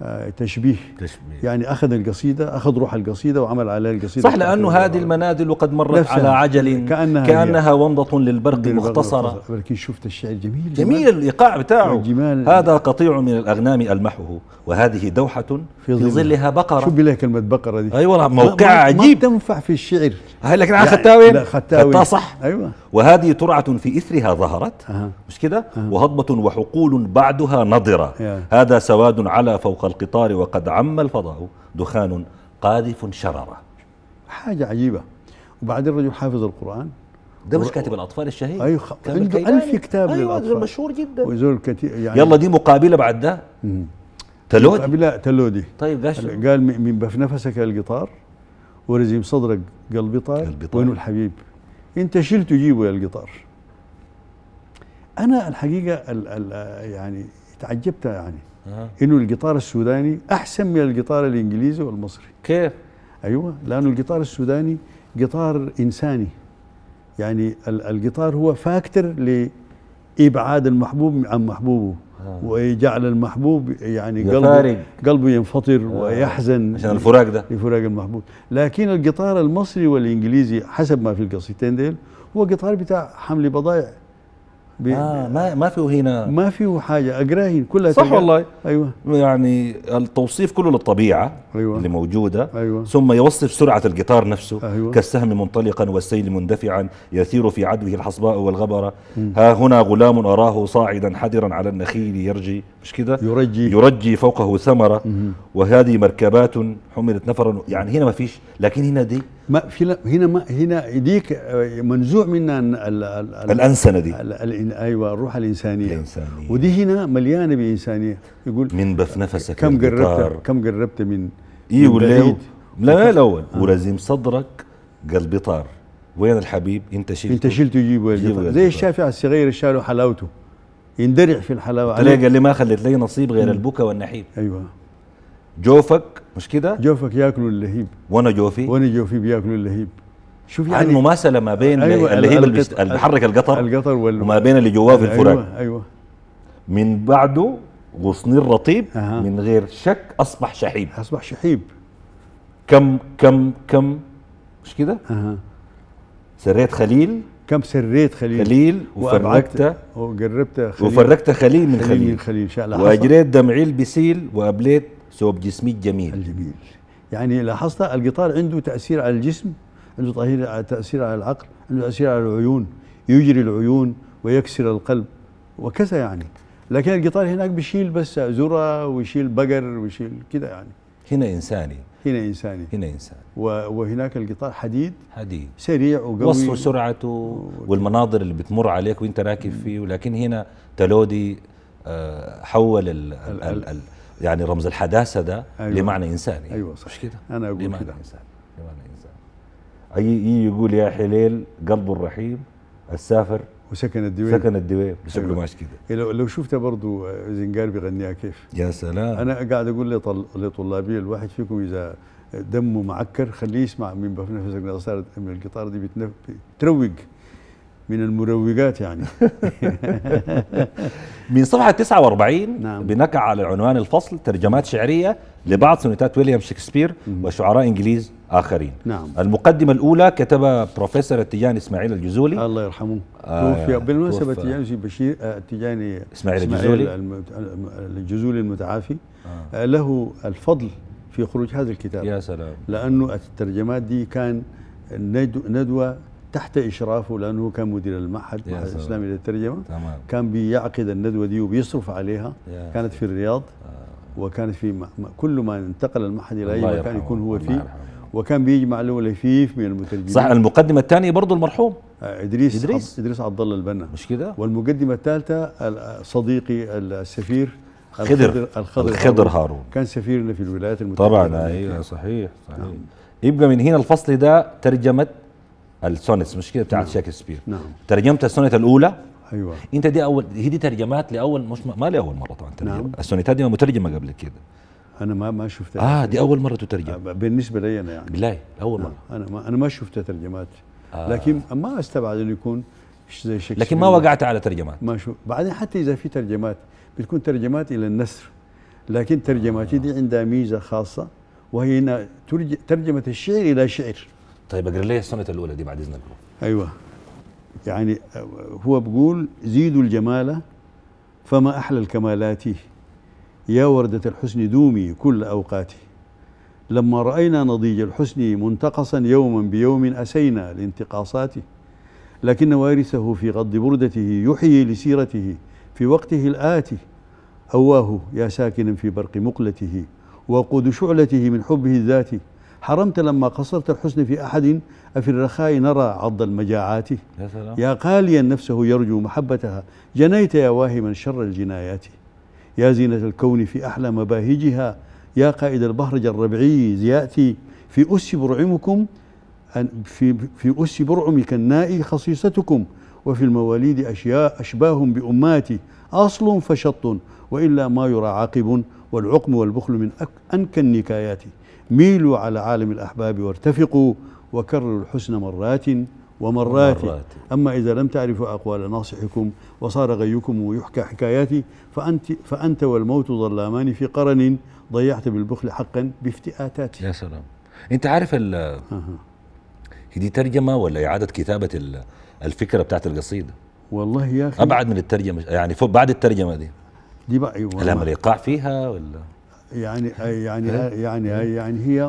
آه، تشبيه, تشبيه يعني اخذ القصيده اخذ روح القصيده وعمل عليها القصيده صح لانه هذه المنادل قد مرت على عجل كانها, كأنها ومضه للبرق مختصره ولكن شفت الشعر جميل جميل الايقاع بتاعه هذا قطيع من الاغنام المحه وهذه دوحه في, ظلها بقره شو بلا كلمه بقره دي ايوه موقع عجيب ما تنفع في الشعر هاي لكن على ختاوي لا ختاوي صح ايوه وهذه ترعة في اثرها ظهرت أه. مش كده؟ أه. وهضبة وحقول بعدها نضرة yeah. هذا سواد على فوق القطار وقد عم الفضاء دخان قاذف شررة حاجة عجيبة وبعدين الرجل حافظ القرآن ده مش كاتب الاطفال الشهير ايوه خ... عنده ألف كتاب أيوة للاطفال مشهور جدا وزول كتير يعني يلا دي مقابله بعد ده تلودي لا تلودي طيب قال من بف نفسك القطار ورزيم صدرك قلبي طاير قلبي طاير وينه الحبيب انت شلته جيبه يا القطار انا الحقيقه الـ الـ يعني تعجبت يعني أه. انه القطار السوداني احسن من القطار الانجليزي والمصري كيف ايوه لانه القطار السوداني قطار انساني يعني القطار هو فاكتور لابعاد المحبوب عن محبوبه آه. ويجعل المحبوب يعني قلبه قلبه ينفطر آه. ويحزن عشان الفراق ده لفراق المحبوب لكن القطار المصري والانجليزي حسب ما في القصيدتين ديل هو قطار بتاع حمل بضائع آه ما ما فيه هنا ما فيه حاجه اجراهين كلها صح تجاه. والله ايوه يعني التوصيف كله للطبيعه أيوة اللي موجوده أيوة ثم يوصف سرعه القطار نفسه أيوة كالسهم منطلقا والسيل مندفعا يثير في عدوه الحصباء والغبره ها هنا غلام اراه صاعدا حذرا على النخيل يرجي مش كده يرجي يرجي فوقه ثمره وهذه مركبات حملت نفرا يعني هنا ما فيش لكن هنا دي ما في هنا ما هنا ديك آه، منزوع منا الانسنه دي ايوه الروح الانسانيه الانسانيه ودي هنا مليانه بانسانيه يقول من بف نفسك كم قربت كم قربت من اي ولا لا الاول آه. ولازم صدرك قلبي طار وين الحبيب انت شلته انت شلته جيبه جيب زي الشافع الصغير شالوا حلاوته يندرع في الحلاوه تلاقي لي ما خليت لي نصيب غير البكا والنحيب ايوه جوفك مش كده جوفك ياكلوا اللهيب وانا جوفي وانا جوفي بياكلوا اللهيب شوف يعني المماثله ما بين أيوة اللهيب اللي بيحرك القطر القطر وال... وما بين اللي جواه في الفرن ايوه ايوه من بعده غصن الرطيب أه. من غير شك اصبح شحيب اصبح شحيب كم كم كم مش كده؟ اها سريت خليل كم سريت خليل خليل وفرقت وقربت خليل وفرقت خليل من خليل, خليل, خليل واجريت دمعيل بسيل وابليت ثوب جسمي الجميل الجميل يعني لاحظت القطار عنده تأثير على الجسم عنده تأثير على العقل عنده تأثير على العيون يجري العيون ويكسر القلب وكذا يعني لكن القطار هناك بيشيل بس ذرة ويشيل بقر ويشيل كذا يعني هنا إنساني هنا إنساني هنا انساني وهناك القطار حديد حديد سريع وقوي وصفه سرعته و... والمناظر اللي بتمر عليك وانت راكب فيه ولكن هنا تلودي آه، حول ال ال ال ال يعني رمز الحداثه ده أيوة. لمعنى انساني ايوه صح مش كده انا اقول لمعنى كده انساني لمعنى انساني اي يقول يا حليل قلب الرحيم السافر وسكن الدويب سكن الدويب شكله أيوة. ماشي كده إيه، لو لو شفتها برضه آه، زنجار بيغنيها كيف يا سلام انا قاعد اقول لطلابي الواحد فيكم اذا دمه معكر خليه يسمع من بنفسك صارت من القطار دي بتنف... بتروق من المروجات يعني من صفحة 49 نعم. بنقع على عنوان الفصل ترجمات شعرية لبعض سونيتات ويليام شكسبير وشعراء إنجليز آخرين نعم. المقدمة الأولى كتبها بروفيسور التجاني إسماعيل الجزولي الله يرحمه آه بالمناسبة التجاني بشير آه، التجاني إسماعيل, الجزولي آه، الجزولي المتعافي آه. آه. له الفضل في خروج هذا الكتاب يا سلام لأنه الترجمات دي كان ندوة تحت اشرافه لانه كان مدير المعهد الاسلامي للترجمه تمام. كان بيعقد الندوه دي وبيصرف عليها كانت في الرياض آه. وكانت في كل ما انتقل المعهد الى اي مكان يكون هو فيه وكان بيجمع له لفيف من المترجمين صح المقدمه الثانيه برضه المرحوم آه، ادريس ادريس ادريس عبد الله البنا مش كده والمقدمه الثالثه صديقي السفير الخضر الخضر, الخضر, الخضر هارون كان سفيرنا في الولايات المتحده طبعا ايوه صحيح صحيح نعم. يبقى من هنا الفصل ده ترجمه السونيتس مش كده بتاعت نعم. شكسبير نعم ترجمت السونيت الاولى ايوه انت دي اول هي دي ترجمات لاول مش ما, ما لاول مره طبعا ترجم نعم السونيتات دي مترجمه قبل كده انا ما ما شفتها اه دي اول مره تترجم بالنسبه لي انا يعني بالله اول نعم. مره انا ما انا ما شفت ترجمات آه. لكن ما استبعد انه يكون زي شكسبير لكن ما وقعت على ترجمات ما شو بعدين حتى اذا في ترجمات بتكون ترجمات الى النثر لكن ترجماتي آه. دي عندها ميزه خاصه وهي ترجمه الشعر الى شعر طيب اجري لي السنه الاولى دي بعد اذنك ايوه يعني هو بيقول زيدوا الجمال فما احلى الكمالات يا وردة الحسن دومي كل اوقاتي لما راينا نضيج الحسن منتقصا يوما بيوم اسينا لانتقاصاته لكن وارثه في غض بردته يحيي لسيرته في وقته الآتي أواه يا ساكنا في برق مقلته وقود شعلته من حبه الذاتي حرمت لما قصرت الحسن في أحد أفي الرخاء نرى عض المجاعات يا, سلام. يا قاليا نفسه يرجو محبتها جنيت يا واهما شر الجنايات يا زينة الكون في أحلى مباهجها يا قائد البهرج الربعي زياتي في أس برعمكم في في أس برعمك النائي خصيصتكم وفي المواليد أشياء أشباه بأماتي أصل فشط وإلا ما يرى عاقب والعقم والبخل من أنكى النكايات ميلوا على عالم الأحباب وارتفقوا وكرروا الحسن مرات ومرات, ومرات أما إذا لم تعرفوا أقوال ناصحكم وصار غيكم ويحكى حكاياتي فأنت, فأنت والموت ظلامان في قرن ضيعت بالبخل حقا بافتئاتاتي يا سلام أنت عارف ال دي ترجمة ولا إعادة كتابة الفكرة بتاعت القصيدة والله يا أخي أبعد من الترجمة يعني فوق بعد الترجمة دي دي بقى أيوة لا الايقاع فيها ولا يعني يعني يعني يعني هي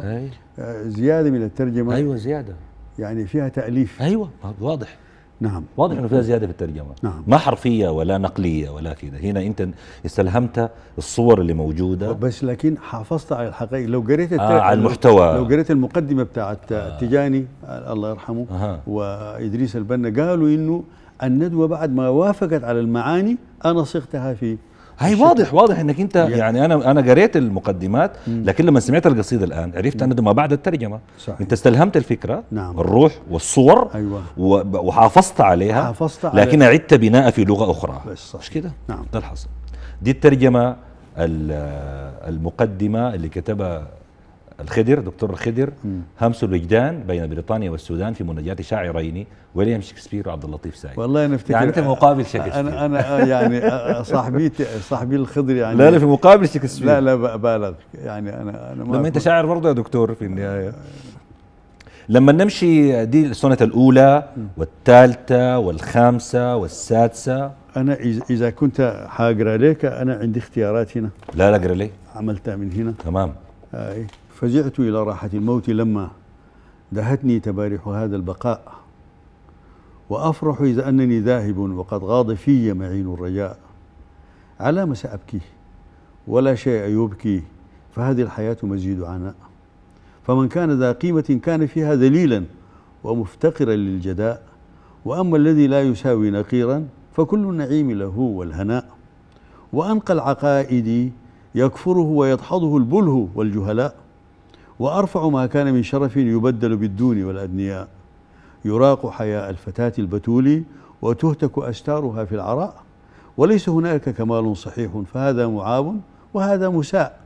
آه، زياده من الترجمه ايوه زياده يعني فيها تاليف ايوه واضح نعم واضح انه فيها زياده في الترجمه نعم. ما حرفيه ولا نقليه ولا كذا هنا انت استلهمت الصور اللي موجوده بس لكن حافظت على الحقائق لو قريت آه على المحتوى لو قريت المقدمه بتاعت آه. تجاني الله يرحمه آه. وادريس البنا قالوا انه الندوه بعد ما وافقت على المعاني انا صغتها في هاي واضح واضح انك انت يعني انا انا قريت المقدمات لكن لما سمعت القصيده الان عرفت انه ما بعد الترجمه صحيح. انت استلهمت الفكره نعم. الروح والصور أيوة. وحافظت عليها حافظت عليها لكن عدت بناء في لغه اخرى بس مش كده نعم ده الحصل دي الترجمه المقدمه اللي كتبها الخدر دكتور الخدر همس الوجدان بين بريطانيا والسودان في مناجاة شاعرين ويليام شكسبير وعبد اللطيف سعيد والله انا افتكر يعني انت في مقابل شكسبير انا انا آه، يعني آه، آه، صاحبي صاحبي الخضر يعني لا لا في مقابل شكسبير لا لا بالغ يعني انا انا ما لما انت شاعر برضه يا دكتور في النهايه لما نمشي دي السنة الأولى والثالثة والخامسة والسادسة أنا إذا كنت حاقرأ لك أنا عندي اختيارات هنا لا لا أقرأ لي عملتها من هنا تمام آه إيه. فزعت إلى راحة الموت لما دهتني تبارح هذا البقاء وأفرح إذا أنني ذاهب وقد غاض في معين الرجاء على ما سأبكي ولا شيء يبكي فهذه الحياة مزيد عناء فمن كان ذا قيمة كان فيها ذليلا ومفتقرا للجداء وأما الذي لا يساوي نقيرا فكل النعيم له والهناء وأنقى العقائد يكفره ويدحضه البله والجهلاء وأرفع ما كان من شرف يبدل بالدون والأدنياء يراق حياء الفتاة البتول وتهتك أستارها في العراء وليس هناك كمال صحيح فهذا معاب وهذا مساء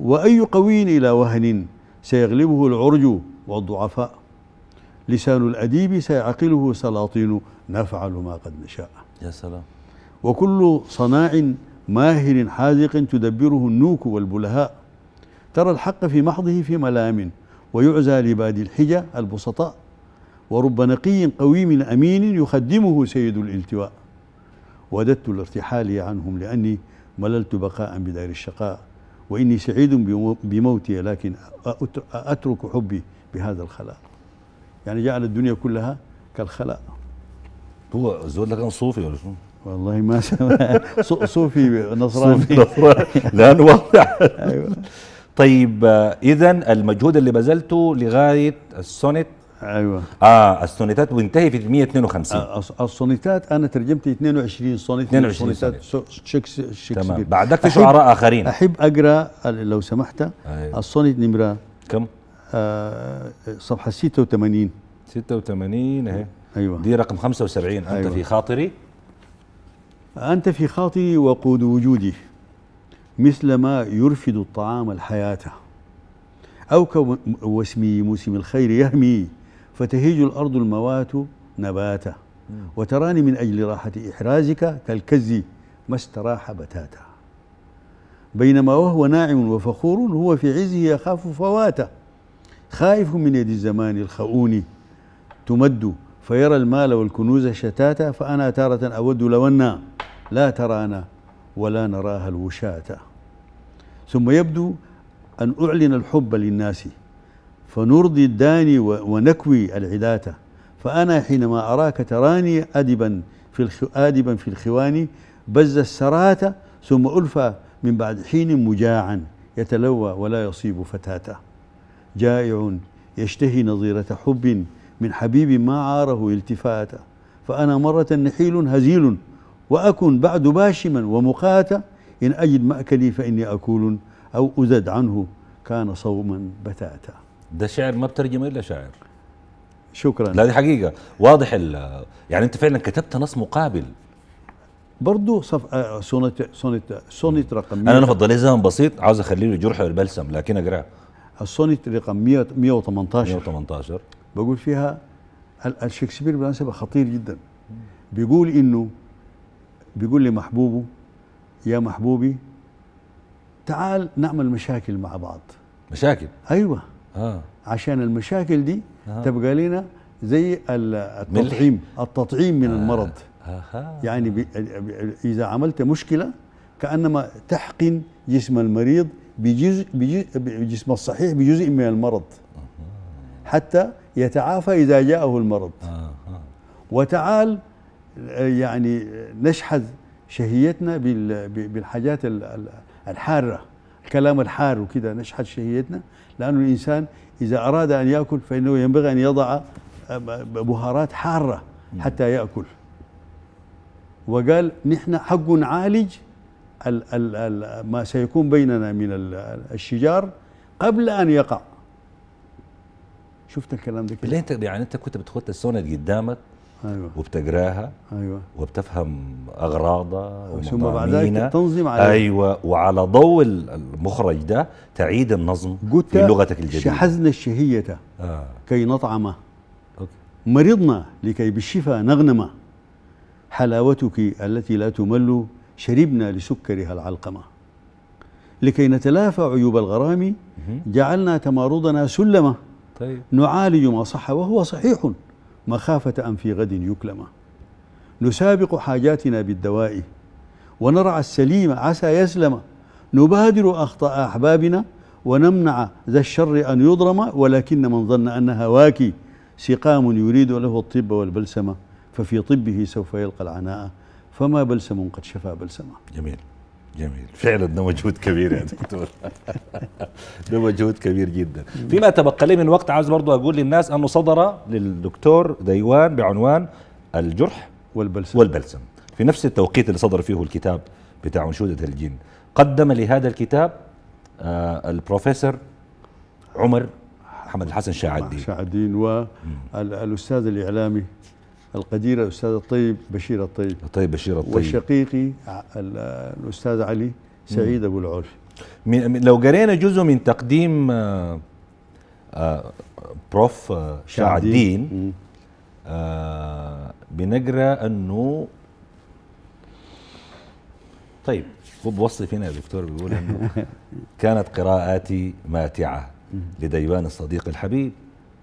وأي قوي إلى وهن سيغلبه العرج والضعفاء لسان الأديب سيعقله سلاطين نفعل ما قد نشاء يا سلام وكل صناع ماهر حاذق تدبره النوك والبلهاء ترى الحق في محضه في ملام ويعزى لبادي الحجة البسطاء ورب نقي قوي من أمين يخدمه سيد الالتواء وددت الارتحال عنهم لأني مللت بقاء بدار الشقاء وإني سعيد بموتي لكن أترك حبي بهذا الخلاء يعني جعل الدنيا كلها كالخلاء هو زود لك صوفي ولا شو؟ والله ما صوفي نصراني صوفي نصراني لأنه واضح ايوه طيب آه، اذا المجهود اللي بذلته لغايه السونت ايوه اه السونيتات وانتهي في 152 آه السونيتات انا ترجمت 22 سونيت 22 سونيتات شكس تمام بعدك في شعراء اخرين احب اقرا لو سمحت أيوة. السونيت نمره كم؟ آه صفحه 86 86 اهي ايوه دي رقم 75 انت أيوة. في خاطري انت في خاطري وقود وجودي مثلما يرفد الطعام الحياة أو كوسمي موسم الخير يهمي فتهيج الأرض الموات نباتا وتراني من أجل راحة إحرازك كالكز ما استراح بتاتا بينما وهو ناعم وفخور هو في عزه يخاف فواته خائف من يد الزمان الخؤون تمد فيرى المال والكنوز شتاتا فأنا تارة أود لو أن لا ترانا ولا نراها الوشاة ثم يبدو أن أعلن الحب للناس فنرضي الداني ونكوي العداة فأنا حينما أراك تراني أدبا في آدبا في الخوان بز السرات ثم ألفى من بعد حين مجاعا يتلوى ولا يصيب فتاة جائع يشتهي نظيرة حب من حبيب ما عاره التفاتا فأنا مرة نحيل هزيل وأكن بعد باشما ومقاتا إن أجد مأكلي فإني أكول أو أزد عنه كان صوما بتاتا ده شعر ما بترجمه إلا شاعر شكرا لا دي حقيقة واضح يعني أنت فعلا كتبت نص مقابل برضه صف... سونت سونت سونت رقم أنا أنا فضل زمن بسيط عاوز أخلي له جرح والبلسم لكن أقرأ السونت رقم 118 118 بقول فيها الشكسبير بالمناسبة خطير جدا بيقول إنه بيقول لي محبوبه يا محبوبي تعال نعمل مشاكل مع بعض مشاكل ايوه آه. عشان المشاكل دي آه. تبقى لنا زي التطعيم التطعيم من آه. المرض آه. يعني بي اذا عملت مشكله كانما تحقن جسم المريض بجزء بجسم الصحيح بجزء من المرض حتى يتعافى اذا جاءه المرض وتعال يعني نشحذ شهيتنا بالحاجات الحارة الكلام الحار وكذا نشحذ شهيتنا لأنه الإنسان إذا أراد أن يأكل فإنه ينبغي أن يضع بهارات حارة حتى يأكل وقال نحن حق نعالج ما سيكون بيننا من الشجار قبل أن يقع شفت الكلام ده كده يعني أنت كنت بتخط السوند قدامك أيوة. وبتقراها أيوة. وبتفهم أغراضها ثم بعد ذلك تنظم عليها أيوة وعلى ضوء المخرج ده تعيد النظم في لغتك الجديدة شحذنا الشهية آه. كي نطعمه مرضنا لكي بالشفاء نغنمه حلاوتك التي لا تمل شربنا لسكرها العلقمة لكي نتلافى عيوب الغرام جعلنا تمارضنا سلمة طيب. نعالج ما صح وهو صحيح مخافة أن في غد يكلم نسابق حاجاتنا بالدواء ونرعى السليم عسى يسلم نبادر أخطاء أحبابنا ونمنع ذا الشر أن يضرم ولكن من ظن أن واكي سقام يريد له الطب والبلسمة ففي طبه سوف يلقى العناء فما بلسم قد شفى بلسمة جميل جميل فعلا ده مجهود كبير يا دكتور ده مجهود كبير جدا فيما تبقى لي من وقت عاوز برضو أقول للناس أنه صدر للدكتور ديوان بعنوان الجرح والبلسم والبلسم في نفس التوقيت اللي صدر فيه الكتاب بتاع أنشودة الجن قدم لهذا الكتاب آه البروفيسور عمر حمد الحسن شاعدين شاعدين والأستاذ الإعلامي القدير الأستاذ الطيب بشير الطيب الطيب بشير الطيب وشقيقي الأستاذ علي سعيد أبو العول لو قرينا جزء من تقديم آه آه بروف آه، شاع الدين آه بنقرا انه طيب هو بوصف هنا الدكتور بيقول انه كانت قراءاتي ماتعه لديوان الصديق الحبيب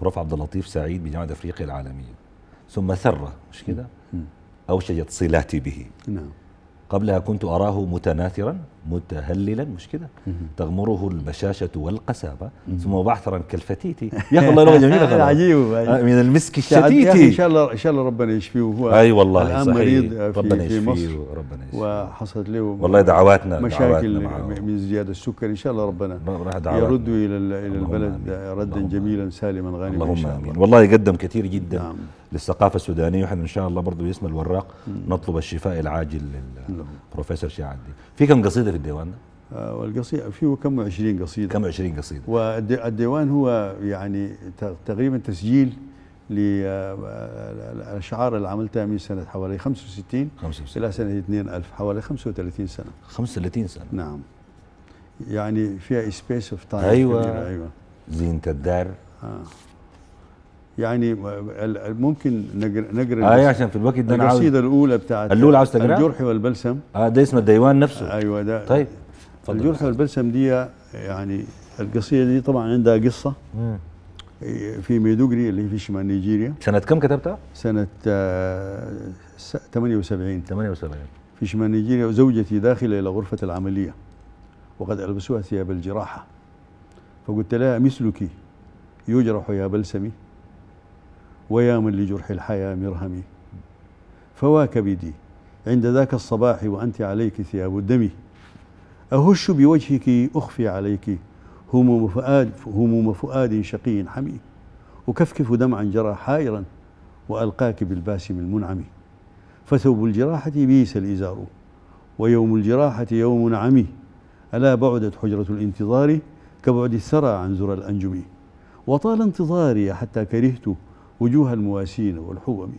بروف عبد اللطيف سعيد بجامعه افريقيا العالميه ثم ثرة مش كده أوشجت صلاتي به نعم قبلها كنت أراه متناثرا متهللا مش كده تغمره البشاشة والقسابة ثم بعثرا كالفتيتي يا الله لغة جميلة آه، عجيب من المسك الشتيتي إن شاء الله إن شاء الله ربنا يشفيه هو أي والله الآن صحيح مريض آه، في, ربنا في مصر ربنا يشفيه وحصلت له والله دعواتنا مشاكل دعواتنا من زيادة السكر إن شاء الله ربنا يرده إلى إلى البلد ردا جميلا سالما غانما اللهم آمين والله قدم كثير جدا نعم للثقافه السودانيه وحنا ان شاء الله برضه باسم الوراق نطلب الشفاء العاجل نعم. للبروفيسور شيعة الدين في كم قصيده في الديوان آه، والقصيدة فيه كم 20 قصيدة كم 20 قصيدة والديوان هو يعني تقريبا تسجيل للأشعار آه، اللي عملتها من سنة حوالي 65, 65. إلى سنة 2000 حوالي 35 سنة 35 سنة نعم يعني فيها سبيس اوف تايم ايوه ايوه زينة الدار آه. يعني ممكن نجر نجر اه عشان في الوقت ده انا عاوز القصيده الاولى بتاعت اللول عاوز تجرب الجرح والبلسم اه ده اسم الديوان نفسه آه ايوه ده طيب الجرح والبلسم دي يعني القصيده دي طبعا عندها قصه إيه، في ميدوغري اللي في شمال نيجيريا سنه كم كتبتها؟ سنه آه 78 78 في شمال نيجيريا وزوجتي داخله الى غرفه العمليه وقد البسوها ثياب الجراحه فقلت لها مثلك يجرح يا بلسمي ويا من لجرح الحياة مرهمي فوا كبدي عند ذاك الصباح وأنت عليك ثياب الدم أهش بوجهك أخفي عليك هموم فؤاد هموم فؤاد شقي حمي أكفكف دمعا جرى حائرا وألقاك بالباسم المنعم فثوب الجراحة بيس الإزار ويوم الجراحة يوم نعمي ألا بعدت حجرة الانتظار كبعد الثرى عن زرى الأنجم وطال انتظاري حتى كرهت وجوه المواسين والحوم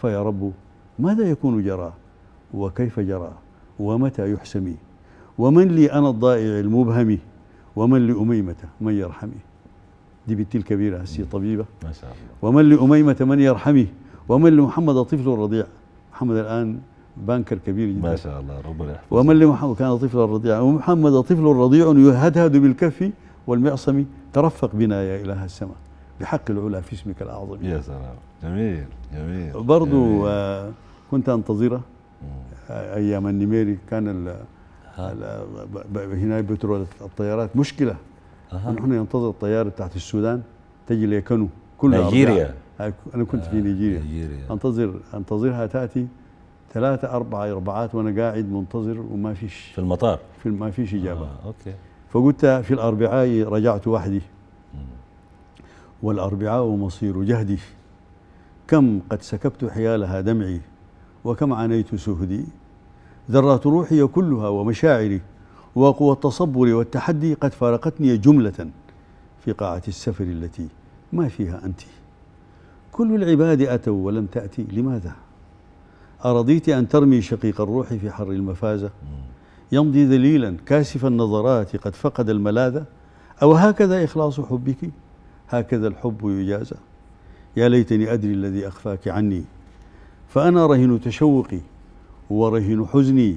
فيا رب ماذا يكون جرى وكيف جرى ومتى يحسمي ومن لي أنا الضائع المبهم ومن لأميمة من يرحمي دي بنتي الكبيرة هسي طبيبة ما شاء الله ومن لأميمة من يرحمي ومن لمحمد طفل رضيع محمد الآن بانكر كبير جدا ما شاء الله ربنا يحفظه ومن لمحمد كان طفلا رضيعا ومحمد طفل رضيع يهدهد بالكف والمعصم ترفق بنا يا إله السماء بحق العلا في اسمك الأعظم يا سلام جميل جميل برضو جميل. آه كنت أنتظره آه، أيام النميري كان ال هنا بترول الطيارات مشكلة أه. نحن ننتظر الطيارة بتاعت السودان تجي ليكنو كل نيجيريا يعني. أنا كنت في آه، نيجيريا أنتظر أنتظرها تأتي ثلاثة أربعة أربعات وأنا قاعد منتظر وما فيش في المطار في ما فيش إجابة آه. أوكي فقلت في الأربعاء رجعت وحدي والأربعاء مصير جهدي كم قد سكبت حيالها دمعي وكم عانيت سهدي ذرات روحي كلها ومشاعري وقوى التصبر والتحدي قد فارقتني جملة في قاعة السفر التي ما فيها أنت كل العباد أتوا ولم تأتي لماذا؟ أرضيت أن ترمي شقيق الروح في حر المفازة يمضي ذليلا كاسف النظرات قد فقد الملاذة أو هكذا إخلاص حبك؟ هكذا الحب يجازى يا ليتني أدري الذي أخفاك عني فأنا رهن تشوقي ورهن حزني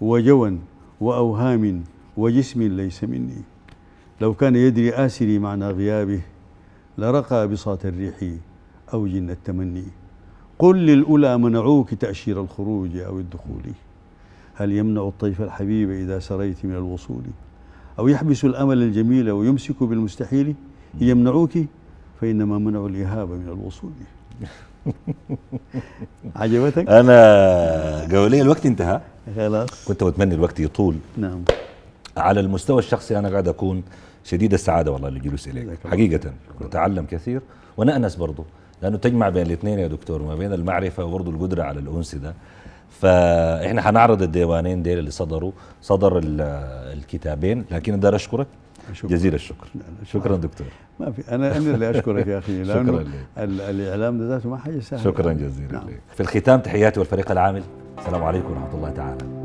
وجوى وأوهام وجسم ليس مني لو كان يدري آسري معنى غيابه لرقى بساط الريح أو جن التمني قل للأولى منعوك تأشير الخروج أو الدخول هل يمنع الطيف الحبيب إذا سريت من الوصول أو يحبس الأمل الجميل ويمسك بالمستحيل يمنعوك فإنما منعوا الإهابة من الوصول عجبتك؟ أنا قولي الوقت انتهى خلاص كنت بتمنى الوقت يطول نعم على المستوى الشخصي أنا قاعد أكون شديد السعادة والله للجلوس إليك حقيقة نتعلم كثير ونأنس برضه لأنه تجمع بين الاثنين يا دكتور ما بين المعرفة وبرضه القدرة على الأنس ده فإحنا حنعرض الديوانين ديل اللي صدروا صدر الكتابين لكن أقدر أشكرك شكرا. جزيل الشكر شكرا دكتور ما في انا انا اللي اشكرك يا اخي شكرا لك الاعلام ذاته ما حاجه سهله شكرا جزيلا نعم. في الختام تحياتي والفريق العامل السلام عليكم ورحمه الله تعالى